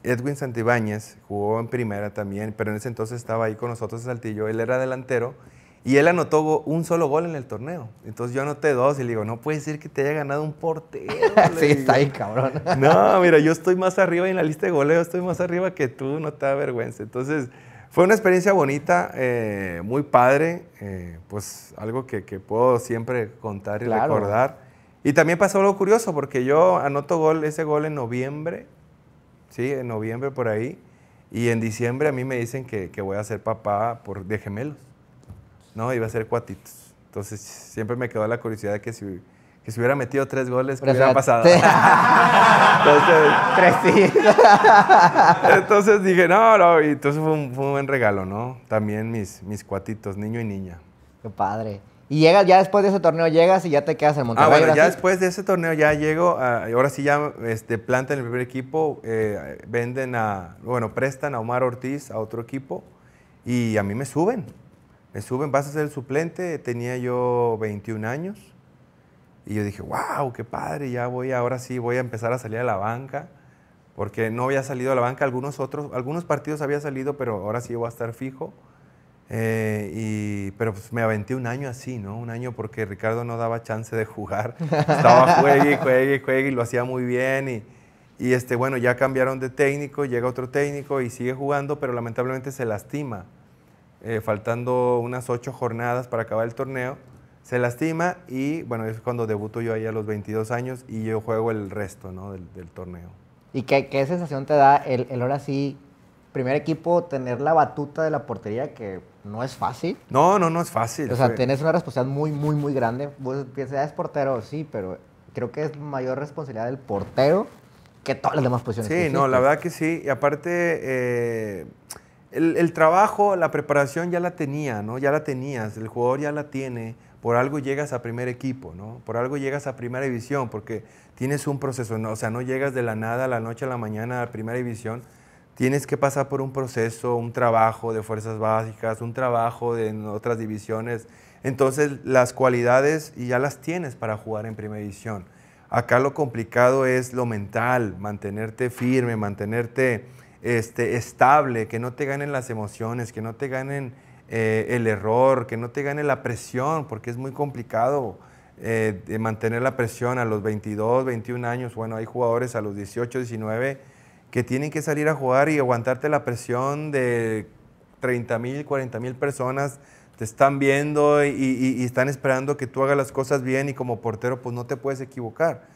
Edwin Santibáñez, jugó en primera también, pero en ese entonces estaba ahí con nosotros en Saltillo, él era delantero y él anotó un solo gol en el torneo. Entonces yo anoté dos y le digo, no puede ser que te haya ganado un portero. sí, está ahí, cabrón. no, mira, yo estoy más arriba en la lista de goleos, estoy más arriba que tú, no te da vergüenza. Entonces fue una experiencia bonita, eh, muy padre, eh, pues algo que, puedo siempre contar y recordar. Y también pasó algo curioso, porque yo anoto gol, ese gol en noviembre, sí, en noviembre por ahí, y en diciembre a mí me dicen que, voy a ser papá por, de gemelos. No, iba a ser cuatitos. Entonces siempre me quedó la curiosidad de que si, hubiera metido tres goles, ¿qué hubiera pasado? tres. entonces, entonces dije, no, no, y entonces fue un, buen regalo, ¿no? También mis, mis cuatitos, niño y niña. Qué padre.
Y llegas, ya después de ese torneo llegas y ya te quedas en ah, Monterrey. Ah, bueno, ya
después de ese torneo ya llego, a, ahora sí ya este, plantan el primer equipo, eh, venden a, bueno, prestan a Omar Ortiz a otro equipo y a mí me suben me suben, vas a ser el suplente, tenía yo 21 años y yo dije, wow, qué padre, ya voy, ahora sí voy a empezar a salir a la banca, porque no había salido a la banca, algunos otros, algunos partidos había salido, pero ahora sí voy a estar fijo. Eh, y, pero pues, me aventé un año así, ¿no? Un año porque Ricardo no daba chance de jugar. Estaba juegue, juegue, juegue y lo hacía muy bien. Y, y este, bueno, ya cambiaron de técnico, llega otro técnico y sigue jugando, pero lamentablemente se lastima. Eh, faltando unas ocho jornadas para acabar el torneo, se lastima y bueno, es cuando debuto yo ahí a los 22 años y yo juego el resto ¿no? del, torneo.
¿Y qué, sensación te da el, ahora sí primer equipo tener la batuta de la portería que no es fácil.
No, no, no es fácil. O sea, tienes
una responsabilidad muy, muy, muy grande. Vos es portero, sí, pero creo que es mayor responsabilidad del portero que todas las demás posiciones. Sí, no, la verdad
que sí. Y aparte, eh, el, trabajo, la preparación ya la tenía, ¿no? Ya la tenías, el jugador ya la tiene, por algo llegas a primer equipo, ¿no? Por algo llegas a primera división, porque tienes un proceso, ¿no? o sea, no llegas de la nada a la noche a la mañana a primera división, tienes que pasar por un proceso, un trabajo de fuerzas básicas, un trabajo en otras divisiones, entonces las cualidades ya las tienes para jugar en primera división. Acá lo complicado es lo mental, mantenerte firme, mantenerte este, estable, que no te ganen las emociones, que no te ganen eh, el error, que no te gane la presión, porque es muy complicado eh, mantener la presión a los 22, 21 años. Bueno, hay jugadores a los 18, 19 que tienen que salir a jugar y aguantarte la presión de 30 mil, 40 mil personas te están viendo y, y, están esperando que tú hagas las cosas bien y como portero pues no te puedes equivocar.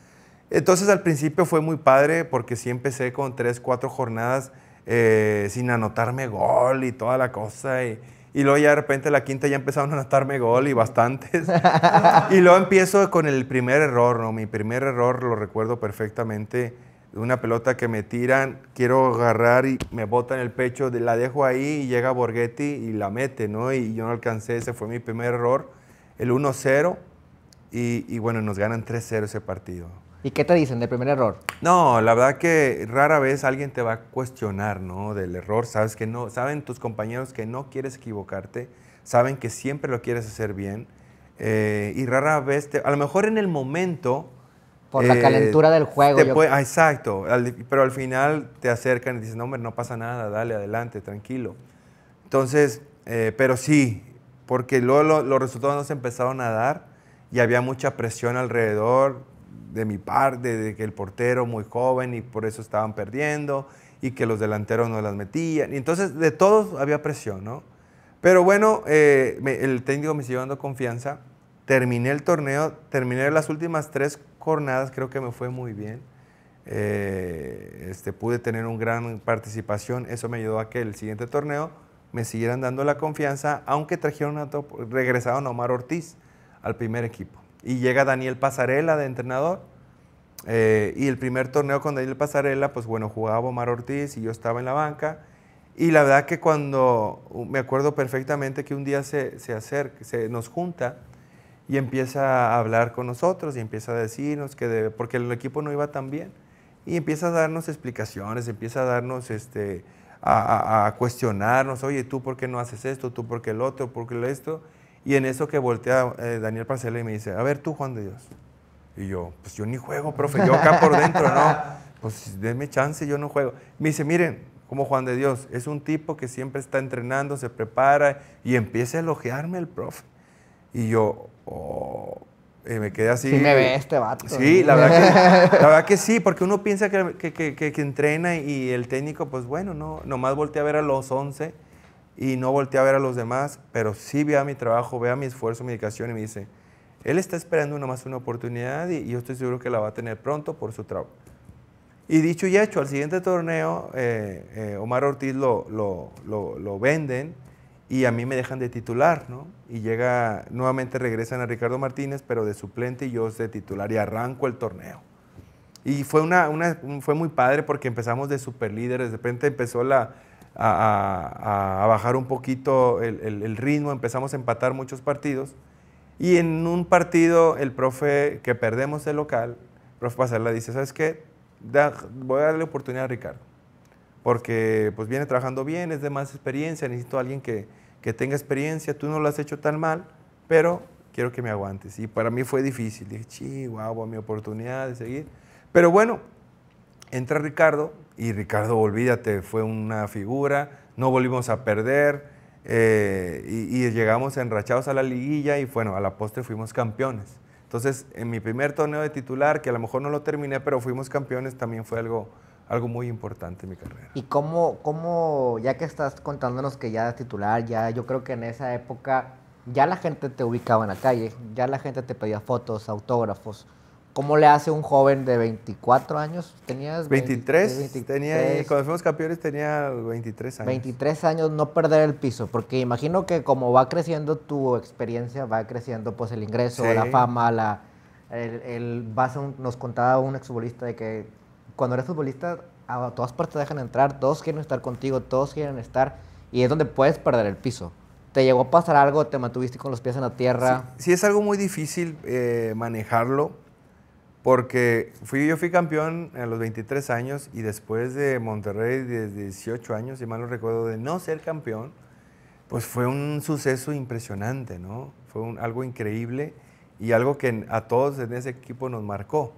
Entonces al principio fue muy padre porque sí empecé con tres, cuatro jornadas eh, sin anotarme gol y toda la cosa. Y, y luego ya de repente la quinta ya empezaron a anotarme gol y bastantes. y luego empiezo con el primer error, ¿no? Mi primer error lo recuerdo perfectamente. Una pelota que me tiran, quiero agarrar y me botan el pecho, la dejo ahí y llega Borghetti y la mete, ¿no? Y yo no alcancé, ese fue mi primer error. El 1-0 y, y bueno, nos ganan 3-0 ese partido. ¿Y qué te dicen del primer error? No, la verdad que rara vez alguien te va a cuestionar, ¿no? Del error, sabes que no, saben tus compañeros que no quieres equivocarte, saben que siempre lo quieres hacer bien eh, y rara vez, te, a lo mejor en el momento... Por la eh, calentura del juego. Ah, exacto, pero al final te acercan y dicen, no, hombre, no pasa nada, dale, adelante, tranquilo. Entonces, eh, pero sí, porque luego los resultados no se empezaron a dar y había mucha presión alrededor, de mi parte, de que el portero muy joven y por eso estaban perdiendo y que los delanteros no las metían. Y entonces de todos había presión, ¿no? Pero bueno, eh, el técnico me siguió dando confianza. Terminé el torneo, terminé las últimas tres jornadas, creo que me fue muy bien. Eh, este, pude tener una gran participación, eso me ayudó a que el siguiente torneo me siguieran dando la confianza, aunque trajeron a regresaron a Omar Ortiz al primer equipo y llega Daniel Pasarela de entrenador. Eh, y el primer torneo con Daniel Pasarela, pues bueno, jugaba Omar Ortiz y yo estaba en la banca. Y la verdad que cuando, me acuerdo perfectamente que un día se, se acerca, se nos junta y empieza a hablar con nosotros y empieza a decirnos que porque el equipo no iba tan bien. Y empieza a darnos explicaciones, empieza a darnos, este, a, a cuestionarnos, oye, tú por qué no haces esto, tú por qué el otro, por qué esto. Y en eso que voltea eh, Daniel Parcela y me dice, a ver tú, Juan de Dios. Y yo, pues yo ni juego, profe, yo acá por dentro, no. Pues denme chance, yo no juego. Me dice, miren, como Juan de Dios, es un tipo que siempre está entrenando, se prepara y empieza a elogiarme el profe. Y yo, oh, me quedé así. Sí, me ve este vato. Sí, ¿eh? la verdad, que, sí, porque uno piensa que, entrena y el técnico, pues bueno, no, nomás volteé a ver a los 11 y no volteé a ver a los demás, pero sí vea mi trabajo, vea mi esfuerzo, mi dedicación y me dice, él está esperando nomás una oportunidad y, yo estoy seguro que la va a tener pronto por su trabajo. Y dicho y hecho, al siguiente torneo, eh, eh, Omar Ortiz lo, lo, lo, lo, venden y a mí me dejan de titular, ¿no? Y llega, nuevamente regresan a Ricardo Martínez, pero de suplente y yo de titular y arranco el torneo. Y fue, una, una, fue muy padre porque empezamos de superlíderes, de repente empezó la, a, bajar un poquito el, ritmo, empezamos a empatar muchos partidos. Y en un partido, el profe que perdemos el local, el profe Pasarla dice, ¿sabes qué? voy a darle oportunidad a Ricardo, porque pues viene trabajando bien, es de más experiencia, necesito a alguien que, que tenga experiencia, tú no lo has hecho tan mal, pero quiero que me aguantes. Y para mí fue difícil, dije, chihuahua, mi oportunidad de seguir. Pero bueno, entra Ricardo y Ricardo, olvídate, fue una figura, no volvimos a perder eh, y, llegamos enrachados a la liguilla y bueno, a la postre fuimos campeones. Entonces, en mi primer torneo de titular, que a lo mejor no lo terminé, pero fuimos campeones, también fue algo, algo muy importante en mi carrera. ¿Y cómo,
cómo, ya que estás contándonos que ya es titular, ya yo creo que en esa época ya la gente te ubicaba en la calle, ya la gente te pedía fotos, autógrafos. ¿Cómo le hace un joven de 24 años?
¿Tenías 23? tenía, cuando fuimos campeones tenía 23 años.
23 años, no perder el piso, porque imagino que como va creciendo tu experiencia, va creciendo pues el ingreso, la fama, la... El, nos contaba un exfutbolista de que cuando eres futbolista a todas partes te dejan entrar, todos quieren estar contigo, todos quieren estar, y es donde puedes perder el piso. ¿Te llegó a pasar algo? ¿Te mantuviste con los pies en la tierra?
Sí, es algo muy difícil eh, manejarlo porque fui, yo fui campeón a los 23 años y después de Monterrey, desde 18 años, si mal no recuerdo, de no ser campeón, pues fue un suceso impresionante, ¿no? Fue un, algo increíble y algo que a todos en ese equipo nos marcó,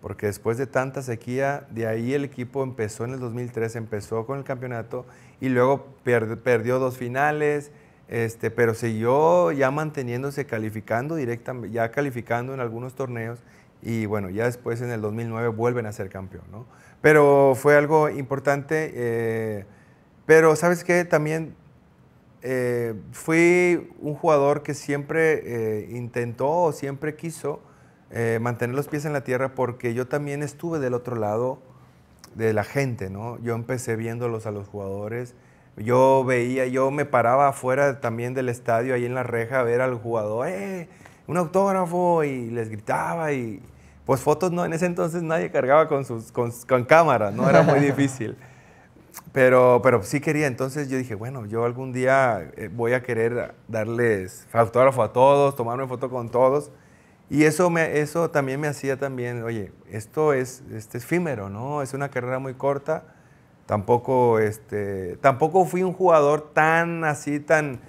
porque después de tanta sequía, de ahí el equipo empezó en el 2003, empezó con el campeonato y luego perdió dos finales, este, pero siguió ya manteniéndose, calificando directamente, ya calificando en algunos torneos y bueno, ya después en el 2009 vuelven a ser campeón, ¿no? Pero fue algo importante, eh, pero sabes qué, también eh, fui un jugador que siempre eh, intentó o siempre quiso mantener los pies en la tierra porque yo también estuve del otro lado de la gente, ¿no? Yo empecé viéndolos a los jugadores, yo veía, yo me paraba afuera también del estadio, ahí en la reja, a ver al jugador, ¡eh! un autógrafo y les gritaba y pues fotos no, en ese entonces nadie cargaba con, sus, con, cámara, no era muy difícil. Pero, pero sí quería, entonces yo dije, bueno, yo algún día eh, voy a querer darles autógrafo a todos, tomarme foto con todos. Y eso, me, eso también me hacía también, oye, esto es este efímero, ¿no? Es una carrera muy corta. Tampoco, este, tampoco fui un jugador tan así, tan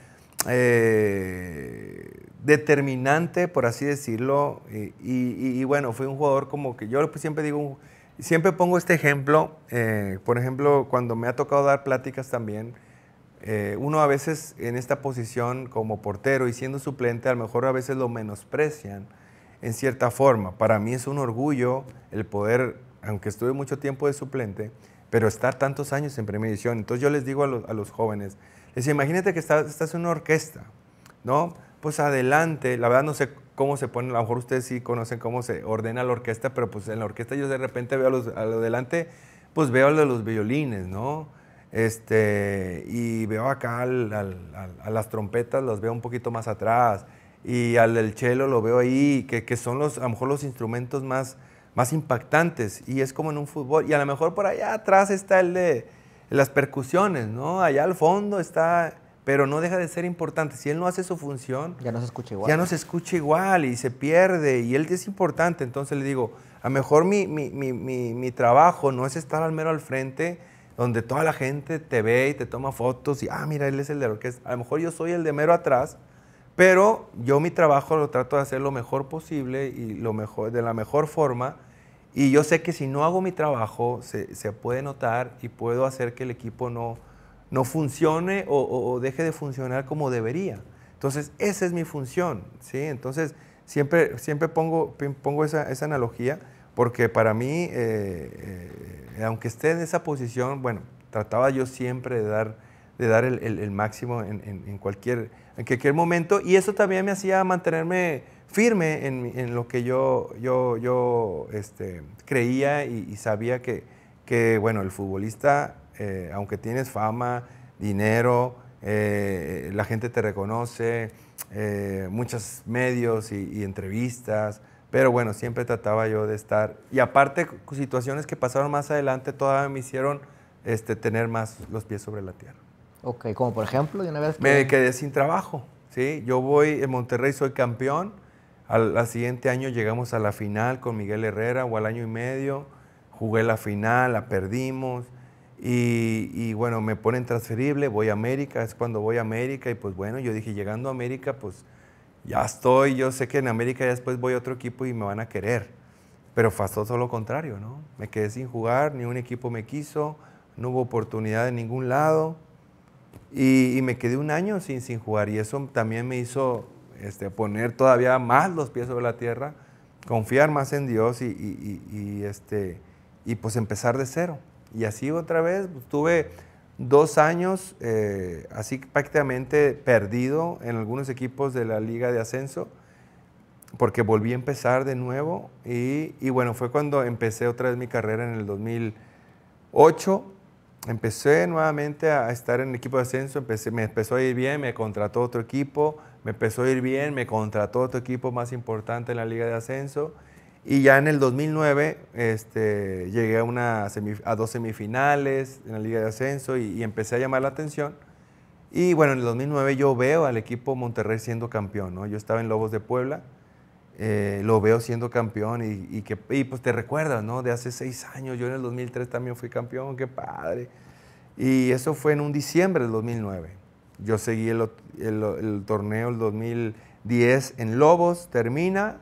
eh, determinante, por así decirlo. Y, bueno, fue un jugador como que yo pues siempre digo, siempre pongo este ejemplo, eh, por ejemplo, cuando me ha tocado dar pláticas también. Eh, uno a veces en esta posición como portero y siendo suplente, a lo mejor a veces lo menosprecian en cierta forma. Para mí es un orgullo el poder, aunque estuve mucho tiempo de suplente, pero estar tantos años en primera edición. Entonces yo les digo a los jóvenes, es, imagínate que estás, estás en una orquesta, ¿no? Pues adelante, la verdad no sé cómo se pone, a lo mejor ustedes sí conocen cómo se ordena la orquesta, pero pues en la orquesta yo de repente veo a, los, lo delante, pues veo a los, violines, ¿no? Este, y veo acá a las trompetas, los veo un poquito más atrás, y al del cello lo veo ahí, que, que, son los, a lo mejor los instrumentos más, más impactantes, y es como en un fútbol, y a lo mejor por allá atrás está el de, las percusiones, ¿no? Allá al fondo está, pero no deja de ser importante. Si él no hace su función, ya no se escucha igual. Ya no se escucha igual y se pierde y él es importante. Entonces le digo, a lo mejor mi, mi, trabajo no es estar al mero al frente donde toda la gente te ve y te toma fotos y, ah, mira, él es el de la orquesta. A lo mejor yo soy el de mero atrás, pero yo mi trabajo lo trato de hacer lo mejor posible y lo mejor, de la mejor forma y yo sé que si no hago mi trabajo, se, puede notar y puedo hacer que el equipo no, no funcione o, deje de funcionar como debería. Entonces, esa es mi función, ¿sí? Entonces, siempre, siempre pongo, pongo esa, analogía porque para mí, eh, eh, aunque esté en esa posición, bueno, trataba yo siempre de dar, de dar el, máximo cualquier, en cualquier momento y eso también me hacía mantenerme firme en, lo que yo, yo, yo este, creía y, sabía que, que, bueno, el futbolista, eh, aunque tienes fama, dinero, eh, la gente te reconoce, eh, muchos medios y, entrevistas, pero bueno, siempre trataba yo de estar. Y aparte, situaciones que pasaron más adelante todavía me hicieron este, tener más los pies sobre la tierra.
Ok, como por ejemplo, una vez Me quedé sin
trabajo, ¿sí? Yo voy en Monterrey, soy campeón, al, siguiente año llegamos a la final con Miguel Herrera o al año y medio. Jugué la final, la perdimos. Y, bueno, me ponen transferible, voy a América, es cuando voy a América. Y pues bueno, yo dije, llegando a América, pues ya estoy, yo sé que en América ya después voy a otro equipo y me van a querer. Pero pasó todo lo contrario, ¿no? Me quedé sin jugar, ni un equipo me quiso, no hubo oportunidad en ningún lado. Y, me quedé un año sin, sin jugar y eso también me hizo este, poner todavía más los pies sobre la tierra, confiar más en Dios y, y, este, y pues empezar de cero. Y así otra vez, pues, tuve dos años eh, así prácticamente perdido en algunos equipos de la liga de ascenso, porque volví a empezar de nuevo y, y bueno, fue cuando empecé otra vez mi carrera en el 2008. Empecé nuevamente a estar en el equipo de ascenso, empecé, me empezó a ir bien, me contrató otro equipo, me empezó a ir bien, me contrató otro equipo más importante en la Liga de Ascenso. Y ya en el 2009 este, llegué a, dos semifinales en la Liga de Ascenso y, empecé a llamar la atención. Y bueno, en el 2009 yo veo al equipo Monterrey siendo campeón, Yo estaba en Lobos de Puebla, eh, lo veo siendo campeón y, que, y pues te recuerdas, ¿no? De hace seis años, yo en el 2003 también fui campeón, qué padre. Y eso fue en un diciembre del 2009. Yo seguí el, el, torneo el 2010 en Lobos, termina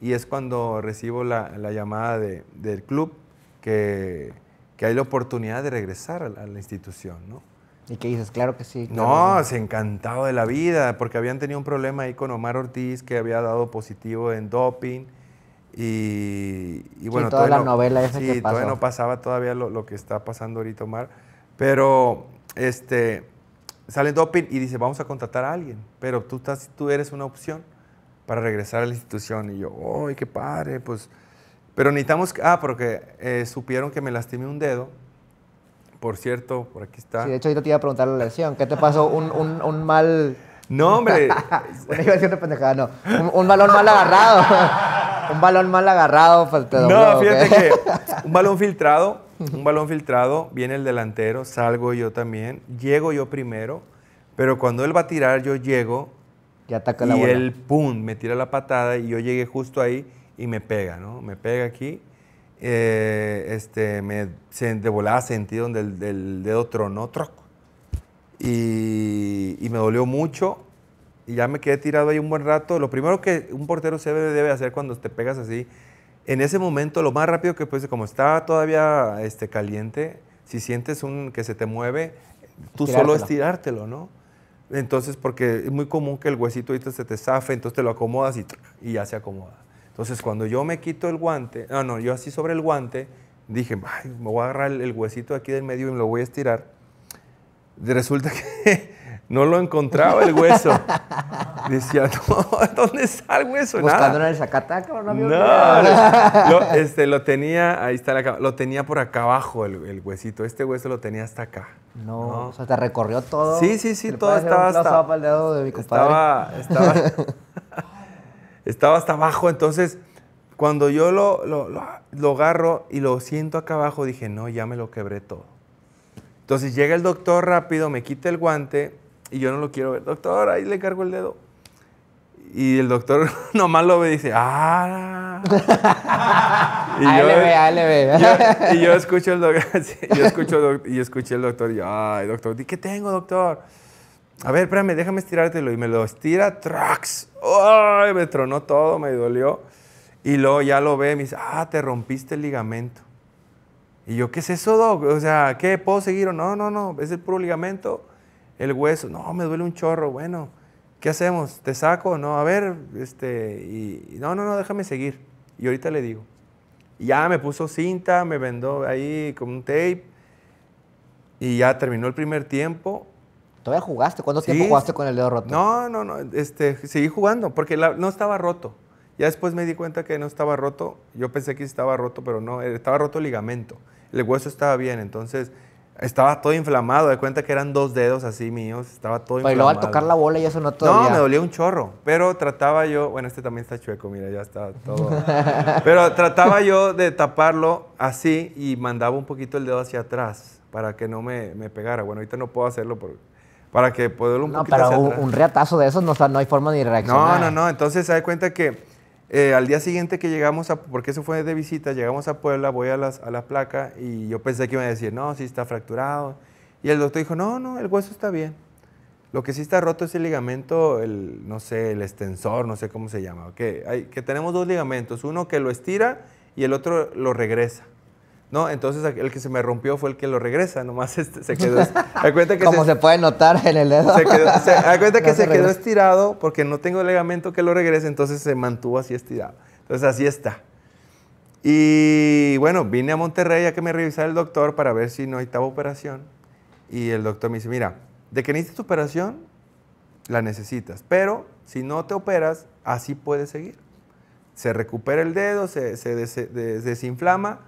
y es cuando recibo la, la llamada de, del club que, que, hay la oportunidad de regresar a la, institución, ¿no? ¿Y qué dices? Claro que sí. no, se encantado de la vida, porque habían tenido un problema ahí con Omar Ortiz, que había dado positivo en doping. Y, bueno, toda la novela esa sí, que todavía no pasaba todavía lo, lo que está pasando ahorita Omar. Pero este, sale doping y dice, vamos a contratar a alguien, pero tú, estás, tú eres una opción para regresar a la institución. Y yo, ¡ay, qué padre! Pues, pero necesitamos, ah, porque eh, supieron que me lastimé un dedo. Por cierto, por aquí está. Sí, de hecho,
ahorita te iba a preguntar la lección. ¿Qué te pasó? ¿Un, mal...? No, hombre. Una iba de pendejada, no. Un, balón mal agarrado. un balón mal agarrado. Pues, no, fíjate que
un balón filtrado un balón filtrado, viene el delantero, salgo yo también, llego yo primero, pero cuando él va a tirar, yo llego. Y ataca la y él, pum, me tira la patada y yo llegué justo ahí y me pega, ¿no? Me pega aquí. Eh, este, me de volada sentí donde el, el dedo tronó, Y, me dolió mucho. Y ya me quedé tirado ahí un buen rato. Lo primero que un portero debe hacer cuando te pegas así en ese momento, lo más rápido que puedes, como está todavía este, caliente, si sientes un que se te mueve, tú solo estirártelo, ¿no? Entonces, porque es muy común que el huesito ahorita se te zafe, entonces te lo acomodas y, y ya se acomoda. Entonces, cuando yo me quito el guante, no, ah, no, yo así sobre el guante, dije, me voy a agarrar el, huesito aquí del medio y lo voy a estirar. Resulta que no lo encontraba el hueso. Decía, ¿dónde está el hueso? Buscando en el Zacataco, no, No, este, lo tenía, ahí está la lo tenía por acá abajo el, huesito. Este hueso lo tenía hasta acá. No,
o sea, te recorrió todo. Sí, sí, sí, todo estaba hasta. Para el dedo de mi compadre? Estaba, estaba,
estaba hasta abajo, entonces cuando yo lo, lo, lo, agarro y lo siento acá abajo, dije, no, ya me lo quebré todo. Entonces llega el doctor rápido, me quita el guante y yo no lo quiero ver. Doctor, ahí le cargo el dedo. Y el doctor nomás lo ve y dice, ¡ah! y yo, ve, y yo escucho el doctor, yo escucho, y escuché el doctor, y yo, ¡ay, doctor! ¿Qué tengo, doctor? A ver, espérame, déjame estirártelo. Y me lo estira, ¡trax! ¡Ay! Me tronó todo, me dolió. Y luego ya lo ve y me dice, ¡ah, te rompiste el ligamento! Y yo, ¿qué es eso, doctor? O sea, ¿qué? ¿Puedo seguir o no? No, no, es el puro ligamento el hueso, no, me duele un chorro, bueno, ¿qué hacemos? ¿Te saco? No, a ver, este, y, no, no, no, déjame seguir. Y ahorita le digo. ya me puso cinta, me vendó ahí con un tape, y ya terminó el primer tiempo.
¿Todavía jugaste? ¿Cuánto tiempo jugaste con el dedo roto?
No, no, no, este, seguí jugando, porque no estaba roto. Ya después me di cuenta que no estaba roto. Yo pensé que estaba roto, pero no, estaba roto el ligamento. El hueso estaba bien, entonces estaba todo inflamado, de cuenta que eran dos dedos así míos, estaba todo inflamado. Pero luego al tocar la bola y eso no todo. No, me dolía un chorro, pero trataba yo, bueno, este también está chueco, mira, ya está todo. pero trataba yo de taparlo así y mandaba un poquito el dedo hacia atrás para que no me, pegara. Bueno, ahorita no puedo hacerlo por para que pueda un no, No, pero un,
reatazo de esos no, no hay forma ni de reaccionar. No,
no, no, entonces se da cuenta que eh, al día siguiente que llegamos a, porque eso fue de visita, llegamos a Puebla, voy a, la placa y yo pensé que iba a decir, no, sí está fracturado. Y el doctor dijo, no, no, el hueso está bien. Lo que sí está roto es el ligamento, el, no sé, el extensor, no sé cómo se llama. hay, que tenemos dos ligamentos, uno que lo estira y el otro lo regresa. No, entonces el que se me rompió fue el que lo regresa, nomás este, se quedó. que Como
se, puede notar en el dedo. Se quedó, que se, quedó
estirado porque no tengo el ligamento que lo regrese, entonces se mantuvo así estirado. Entonces así está. Y bueno, vine a Monterrey a que me revisara el doctor para ver si no necesitaba operación. Y el doctor me dice, mira, de que necesitas operación, la necesitas. Pero si no te operas, así puedes seguir. Se recupera el dedo, se, se desinflama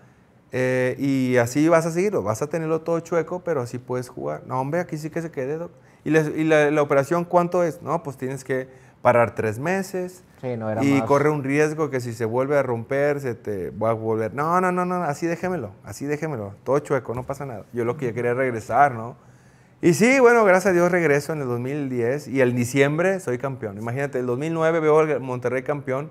eh, y así vas a seguirlo, vas a tenerlo todo chueco, pero así puedes jugar. No, hombre, aquí sí que se quede, ¿Y, la, operación cuánto es? No, pues tienes que parar tres meses. y corre un riesgo que si se vuelve a romper, se te va a volver. No, no, no, no, así déjemelo, así déjemelo. Todo chueco, no pasa nada. Yo lo que yo quería regresar, ¿no? Y sí, bueno, gracias a Dios regreso en el 2010 y el diciembre soy campeón. Imagínate, el 2009 veo al Monterrey campeón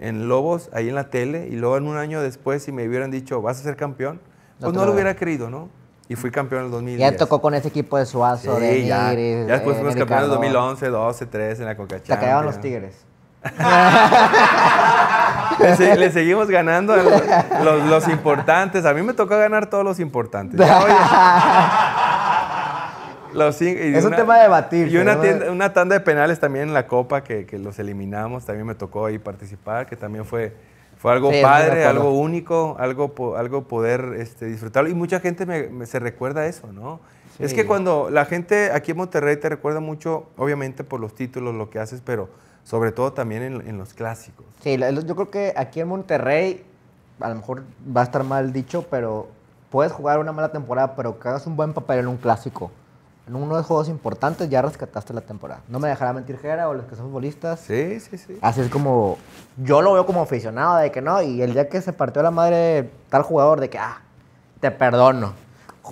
en Lobos, ahí en la tele, y luego en un año después, si me hubieran dicho, vas a ser campeón, pues no, lo hubiera creído, ¿no? Y fui campeón en el 2010. Ya tocó con ese equipo de Suazo, de tigres Ya, ya después fuimos campeones en el 2011, 12, 13 en la Coca Te cayeron los Tigres. le, seguimos ganando los, los, importantes. A mí me tocó ganar todos los importantes. es un tema de debatir. Y una, tanda de penales también en la Copa que, los eliminamos, también me tocó ahí participar, que también fue, fue algo padre, algo único, algo, algo poder este, disfrutarlo. Y mucha gente se recuerda eso, ¿no? Es que cuando la gente aquí en Monterrey te recuerda mucho, obviamente por los títulos, lo que haces, pero sobre todo también en, en los clásicos. Sí, yo creo que aquí en Monterrey, a lo mejor va a estar
mal dicho, pero puedes jugar una mala temporada, pero que hagas un buen papel en un clásico en uno de los juegos importantes ya rescataste la temporada. No me dejará mentir Jera o los que son futbolistas.
Sí, sí, sí. Así
es como yo lo veo como aficionado de que no, y el día que se partió la madre tal jugador de que, ah, te perdono.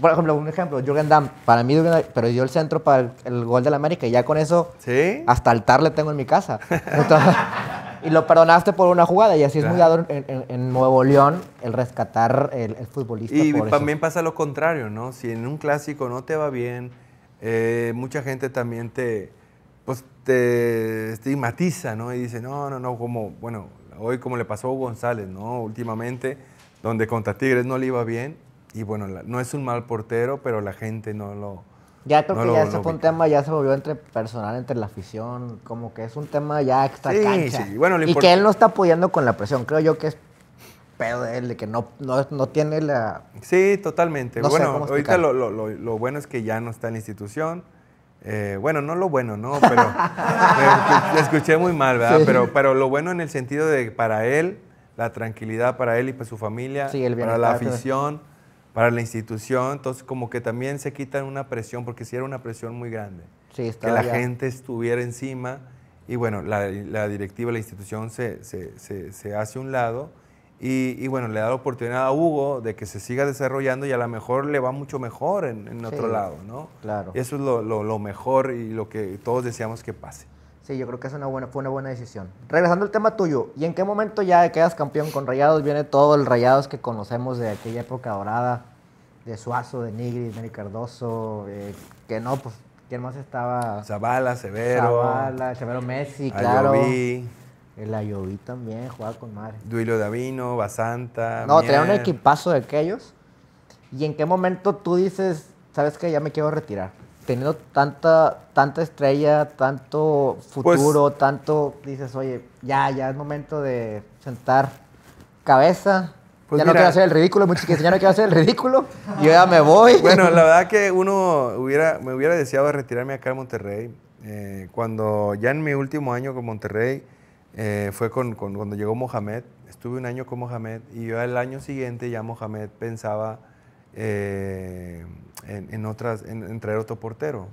Por ejemplo, un ejemplo, Jürgen Damm, para mí, pero dio el centro para el, gol del América y ya con eso, ¿Sí? hasta altar le tengo en mi casa. y lo perdonaste por una jugada y así es muy dado en, Nuevo León el rescatar el, futbolista. Y también
pasa lo contrario, ¿no? Si en un clásico no te va bien, eh, mucha gente también te, pues, te estigmatiza, ¿no? Y dice, no, no, no, como, bueno, hoy como le pasó a González, ¿no? Últimamente, donde contra Tigres no le iba bien, y bueno, no es un mal portero, pero la gente no lo... Ya creo que ya se fue un
tema, ya se volvió entre personal, entre la afición, como que es un tema ya extra cancha. Sí. Bueno, y que él no está apoyando con la presión, creo yo que es pero de él, de que no, no,
no tiene la... Sí, totalmente. bueno, ahorita lo, lo, lo, bueno es que ya no está en la institución. Eh, bueno, no lo bueno, ¿no? Pero lo escuché muy mal, ¿verdad? Pero, pero lo bueno en el sentido de para él, la tranquilidad para él y para pues, su familia, para la afición, para la institución. Entonces, como que también se quitan una presión, porque si sí era una presión muy grande. que la gente estuviera encima y bueno, la, la directiva, la institución se, se, se, se hace un lado y, bueno, le da la oportunidad a Hugo de que se siga desarrollando y a lo mejor le va mucho mejor en, en otro lado, ¿no? Claro. eso es lo, lo, mejor y lo que todos deseamos que pase. Sí, yo creo que es una buena, fue una buena decisión.
Regresando al tema tuyo, ¿y en qué momento ya quedas campeón con Rayados? Viene todo el Rayados que conocemos de aquella época dorada, de Suazo, de Nigri, de Cardoso, eh, que no,
pues, ¿quién más estaba? Zavala, Severo. Zavala, Severo Messi, claro. El Ayoví también jugaba con madre. Duilo Davino, Basanta. No, tenía un equipazo
de aquellos. ¿Y en qué momento tú dices, sabes que ya me quiero retirar? Teniendo tanta, tanta estrella, tanto pues futuro, tanto, dices, oye, ya, ya es momento de sentar cabeza. Pues ya no quiero hacer el ridículo, muchachos, ya no quiero hacer el ridículo,
yo ya me voy. Bueno, la verdad que uno hubiera, me hubiera deseado retirarme acá en Monterrey. Eh, cuando ya en mi último año con Monterrey, eh, fue con, cuando llegó Mohamed. Estuve un año con Mohamed y yo al año siguiente ya Mohamed pensaba eh, en, otras, en, traer otro portero.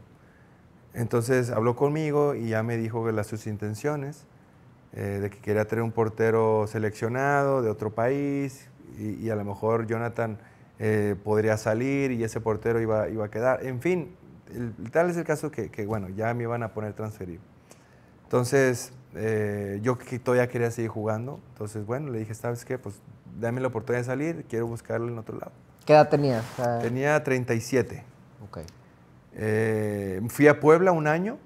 Entonces habló conmigo y ya me dijo las, sus intenciones, eh, de que quería traer un portero seleccionado de otro país y, a lo mejor Jonathan podría salir y ese portero iba, iba a quedar. En fin, tal es el caso que, bueno, ya me iban a poner transferir. Entonces, eh, yo todavía quería seguir jugando. Entonces, bueno, le dije, ¿sabes qué? Pues dame la oportunidad de salir, quiero buscarlo en otro lado. ¿Qué edad tenía Tenía 37. Ok. Eh, fui a Puebla un año.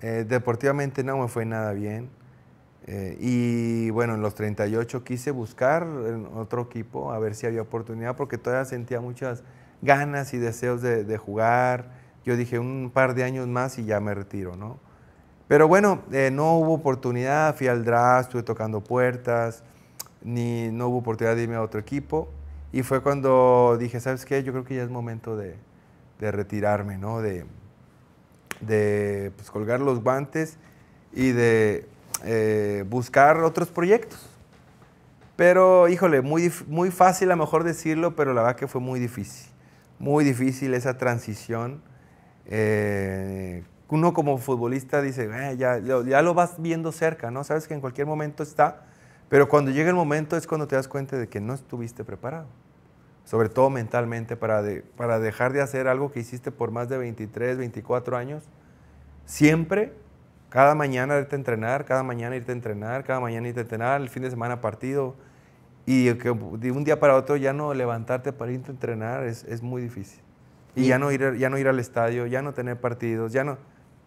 Eh, deportivamente no me fue nada bien. y bueno, en los 38 quise buscar en otro equipo a ver si había oportunidad, porque todavía sentía muchas ganas y deseos de, jugar. Yo dije un par de años más y ya me retiro, ¿no? Pero bueno, eh, no hubo oportunidad, fui al draft, estuve tocando puertas, ni, no hubo oportunidad de irme a otro equipo. Y fue cuando dije, ¿sabes qué? Yo creo que ya es momento de, retirarme, ¿no? De, de pues, colgar los guantes y de eh, buscar otros proyectos. Pero, híjole, muy, muy fácil a lo mejor decirlo, pero la verdad que fue muy difícil. Muy difícil esa transición. Eh, uno como futbolista dice, eh, ya, lo vas viendo cerca, ¿no? Sabes que en cualquier momento está, pero cuando llega el momento es cuando te das cuenta de que no estuviste preparado, sobre todo mentalmente, para, para dejar de hacer algo que hiciste por más de 23, 24 años. Siempre, cada mañana irte a entrenar, cada mañana irte a entrenar, cada mañana irte a entrenar, el fin de semana partido, y que de un día para otro ya no levantarte para irte a entrenar es, muy difícil. Y, y ya, no ir, ya no ir al estadio, ya no tener partidos, ya no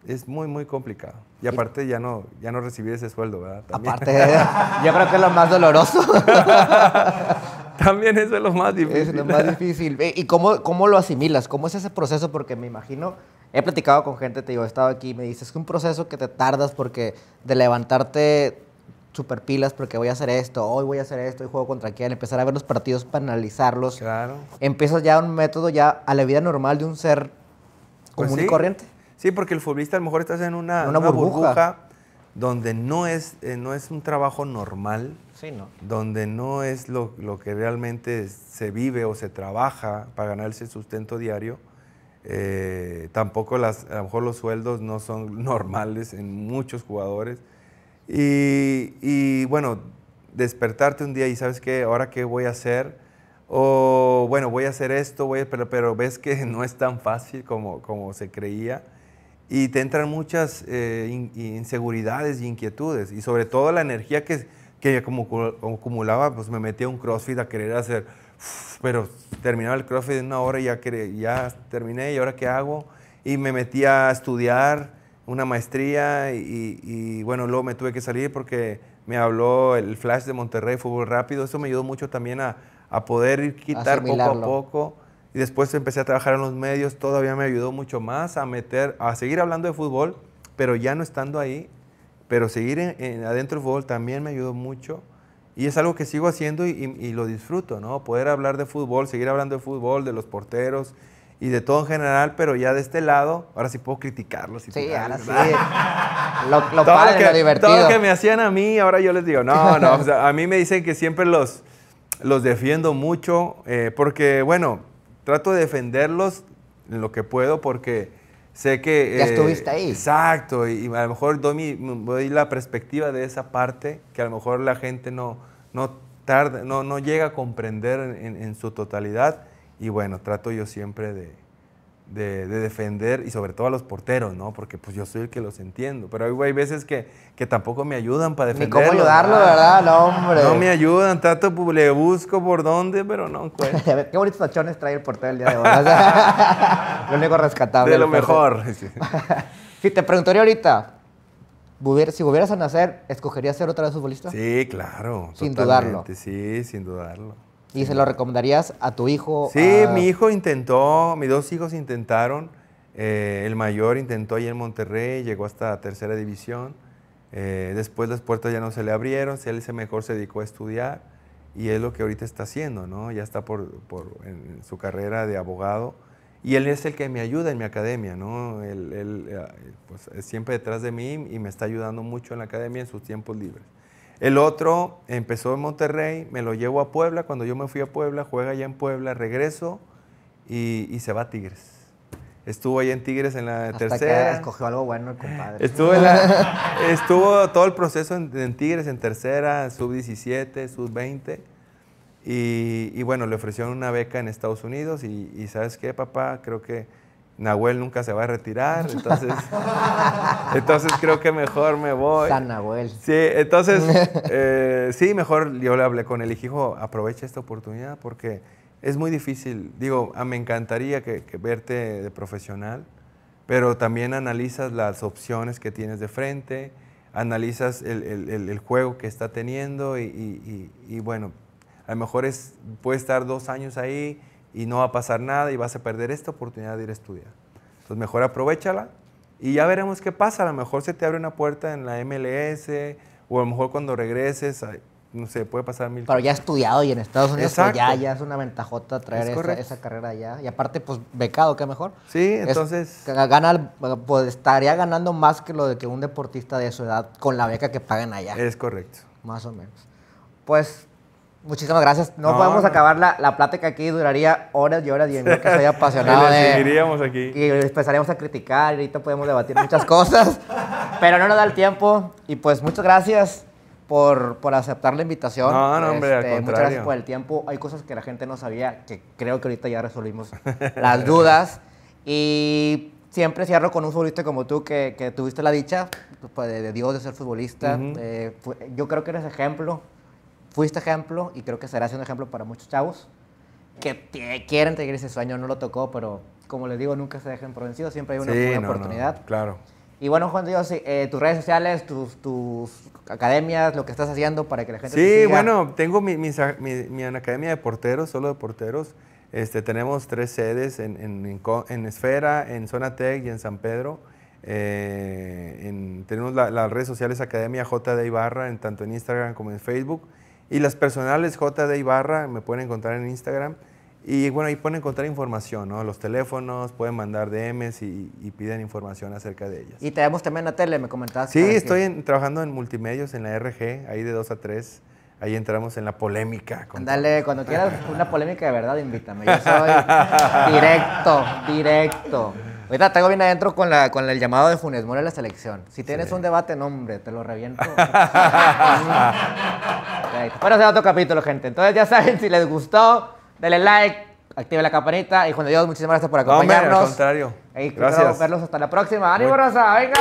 es muy, muy complicado. Y aparte ya no, ya no recibí ese sueldo, ¿verdad? Aparte, yo creo que es lo más doloroso. También eso es lo más
difícil. Es lo más difícil. ¿Y cómo, lo asimilas? ¿Cómo es ese proceso? Porque me imagino, he platicado con gente, te digo, he estado aquí y me dices, es un proceso que te tardas porque de levantarte super pilas porque voy a hacer esto, hoy voy a hacer esto, y juego contra quién, empezar a ver los partidos para analizarlos. Claro. Empiezas ya un método ya a la vida normal de un ser pues común y corriente.
Sí, porque el futbolista a lo mejor estás en una, burbuja. donde no es, eh, no es un trabajo normal, donde no es lo, lo, que realmente se vive o se trabaja para ganarse el sustento diario. Eh, tampoco las, a lo mejor los sueldos no son normales en muchos jugadores. Y, y bueno, despertarte un día y sabes que, ahora qué voy a hacer, o bueno, voy a hacer esto, voy pero, pero, ves que no es tan fácil como, como se creía y te entran muchas eh, inseguridades y inquietudes, y sobre todo la energía que, que como, acumulaba, pues me metía a un CrossFit a querer hacer, pero terminaba el CrossFit en una hora y ya, ya terminé, ¿y ahora qué hago? Y me metía a estudiar una maestría y, bueno, luego me tuve que salir porque me habló el Flash de Monterrey, fútbol rápido, eso me ayudó mucho también a, a poder quitar poco a poco y después empecé a trabajar en los medios, todavía me ayudó mucho más a meter, a seguir hablando de fútbol, pero ya no estando ahí, pero seguir adentro del fútbol también me ayudó mucho y es algo que sigo haciendo y, lo disfruto, ¿no? Poder hablar de fútbol, seguir hablando de fútbol, de los porteros y de todo en general, pero ya de este lado, ahora sí puedo criticarlos. sí, ahora sí. lo, lo que, divertido. Todo lo que me hacían a mí, ahora yo les digo, no, no, a mí me dicen que siempre los, los defiendo mucho eh, porque, bueno, trato de defenderlos en lo que puedo porque sé que... Ya eh, estuviste ahí. Exacto, y, a lo mejor doy, la perspectiva de esa parte que a lo mejor la gente no, no, tarda, no, no llega a comprender en su totalidad. Y bueno, trato yo siempre de, de, defender y sobre todo a los porteros, ¿no? Porque pues yo soy el que los entiendo. Pero hay, veces que, tampoco me ayudan para defender. Ni cómo ayudarlo, ¿verdad? No, No me ayudan, trato, pues, le busco por dónde, pero no encuentro.
Qué bonitos tachones trae el portero el día de hoy. lo único rescatable. De lo mejor. si te preguntaría ahorita, si hubieras a nacer, ¿escogerías ser otra vez futbolista? Sí,
claro. Sin dudarlo. Sí, sin dudarlo. ¿Y se lo
recomendarías a tu hijo? Sí, mi hijo
intentó, mis dos hijos intentaron. Eh, el mayor intentó ahí en Monterrey, llegó hasta tercera división. Eh, después las puertas ya no se le abrieron, él se mejor se dedicó a estudiar y es lo que ahorita está haciendo, ¿no? Ya está por, por en su carrera de abogado y él es el que me ayuda en mi academia, ¿no? Él, eh, pues, es siempre detrás de mí y me está ayudando mucho en la academia en sus tiempos libres. El otro empezó en Monterrey, me lo llevo a Puebla. Cuando yo me fui a Puebla, juega allá en Puebla, regreso y, se va a Tigres. Estuvo allá en Tigres en la Hasta tercera. Que escogió algo bueno el compadre. Estuvo, todo el proceso en, Tigres en tercera, sub 17, sub 20. Y, bueno, le ofrecieron una beca en Estados Unidos y sabes qué, papá, creo que Nahuel nunca se va a retirar, entonces, entonces creo que mejor me voy. San Nahuel. Sí, entonces, eh, sí, mejor yo le hablé con el hijo, aprovecha esta oportunidad porque es muy difícil. Digo, ah, me encantaría que, verte de profesional, pero también analizas las opciones que tienes de frente, analizas el, juego que está teniendo y, y, bueno, a lo mejor es, puede estar dos años ahí y no va a pasar nada y vas a perder esta oportunidad de ir a estudiar. Entonces mejor aprovechala y ya veremos qué pasa. A lo mejor se te abre una puerta en la MLS o a lo mejor cuando regreses, no sé, puede pasar mil Pero ya
estudiado y en Estados Unidos pues ya, ya es una ventajota traer esa, carrera allá. Y aparte, pues becado, qué mejor. Sí, entonces... pues, estaría ganando más que lo de que un deportista de su edad con la beca que pagan allá. Es correcto. Más o menos. Pues Muchísimas gracias. No, podemos acabar la, la, plática aquí, duraría horas y horas y yo que soy apasionado. y seguiríamos aquí. Y empezaríamos a criticar, y ahorita podemos debatir muchas cosas, pero no nos da el tiempo. Y pues muchas gracias por, por aceptar la invitación. No, no, hombre, al contrario este, Muchas gracias por el tiempo. Hay cosas que la gente no sabía, que creo que ahorita ya resolvimos las dudas. Y siempre cierro con un futbolista como tú que, que tuviste la dicha pues, de Dios de ser futbolista. yo creo que eres ejemplo fuiste ejemplo y creo que serás un ejemplo para muchos chavos que quieren seguir ese sueño, no lo tocó, pero como les digo, nunca se dejen por vencidos, siempre hay una, oportunidad.
claro. Y
bueno, Juan Dios, eh, tus redes sociales, tus, academias, lo que estás haciendo para que la gente. Sí, bueno,
tengo mi, mi, mi, academia de porteros, solo de porteros. Este, tenemos tres sedes en, en, en Esfera, en Zona Tech y en San Pedro. Eh, tenemos las redes sociales Academia JD Ibarra, en, tanto en Instagram como en Facebook. Y las personales, JD Ibarra, me pueden encontrar en Instagram. Y bueno, ahí pueden encontrar información, ¿no? Los teléfonos, pueden mandar DMs y, piden información acerca de ellas.
Y te vemos también en la tele, me comentabas. Sí, estoy
trabajando en multimedios, en la RG, ahí de 2 a 3 ahí entramos en la polémica.
Dale, cuando quieras pues, una polémica de verdad, invítame. Yo soy directo, directo. Ahorita tengo bien adentro con, la, con el llamado de Funes Mori a la selección. Si tienes un debate, nombre, te lo reviento. se bueno, será otro capítulo, gente. Entonces, ya saben, si les gustó, denle like, active la campanita. Y cuando de Dios, muchísimas gracias por acompañarnos. No, al contrario. Y gracias. verlos hasta la próxima. ¡Ánimo, Rosa! ¡Venga!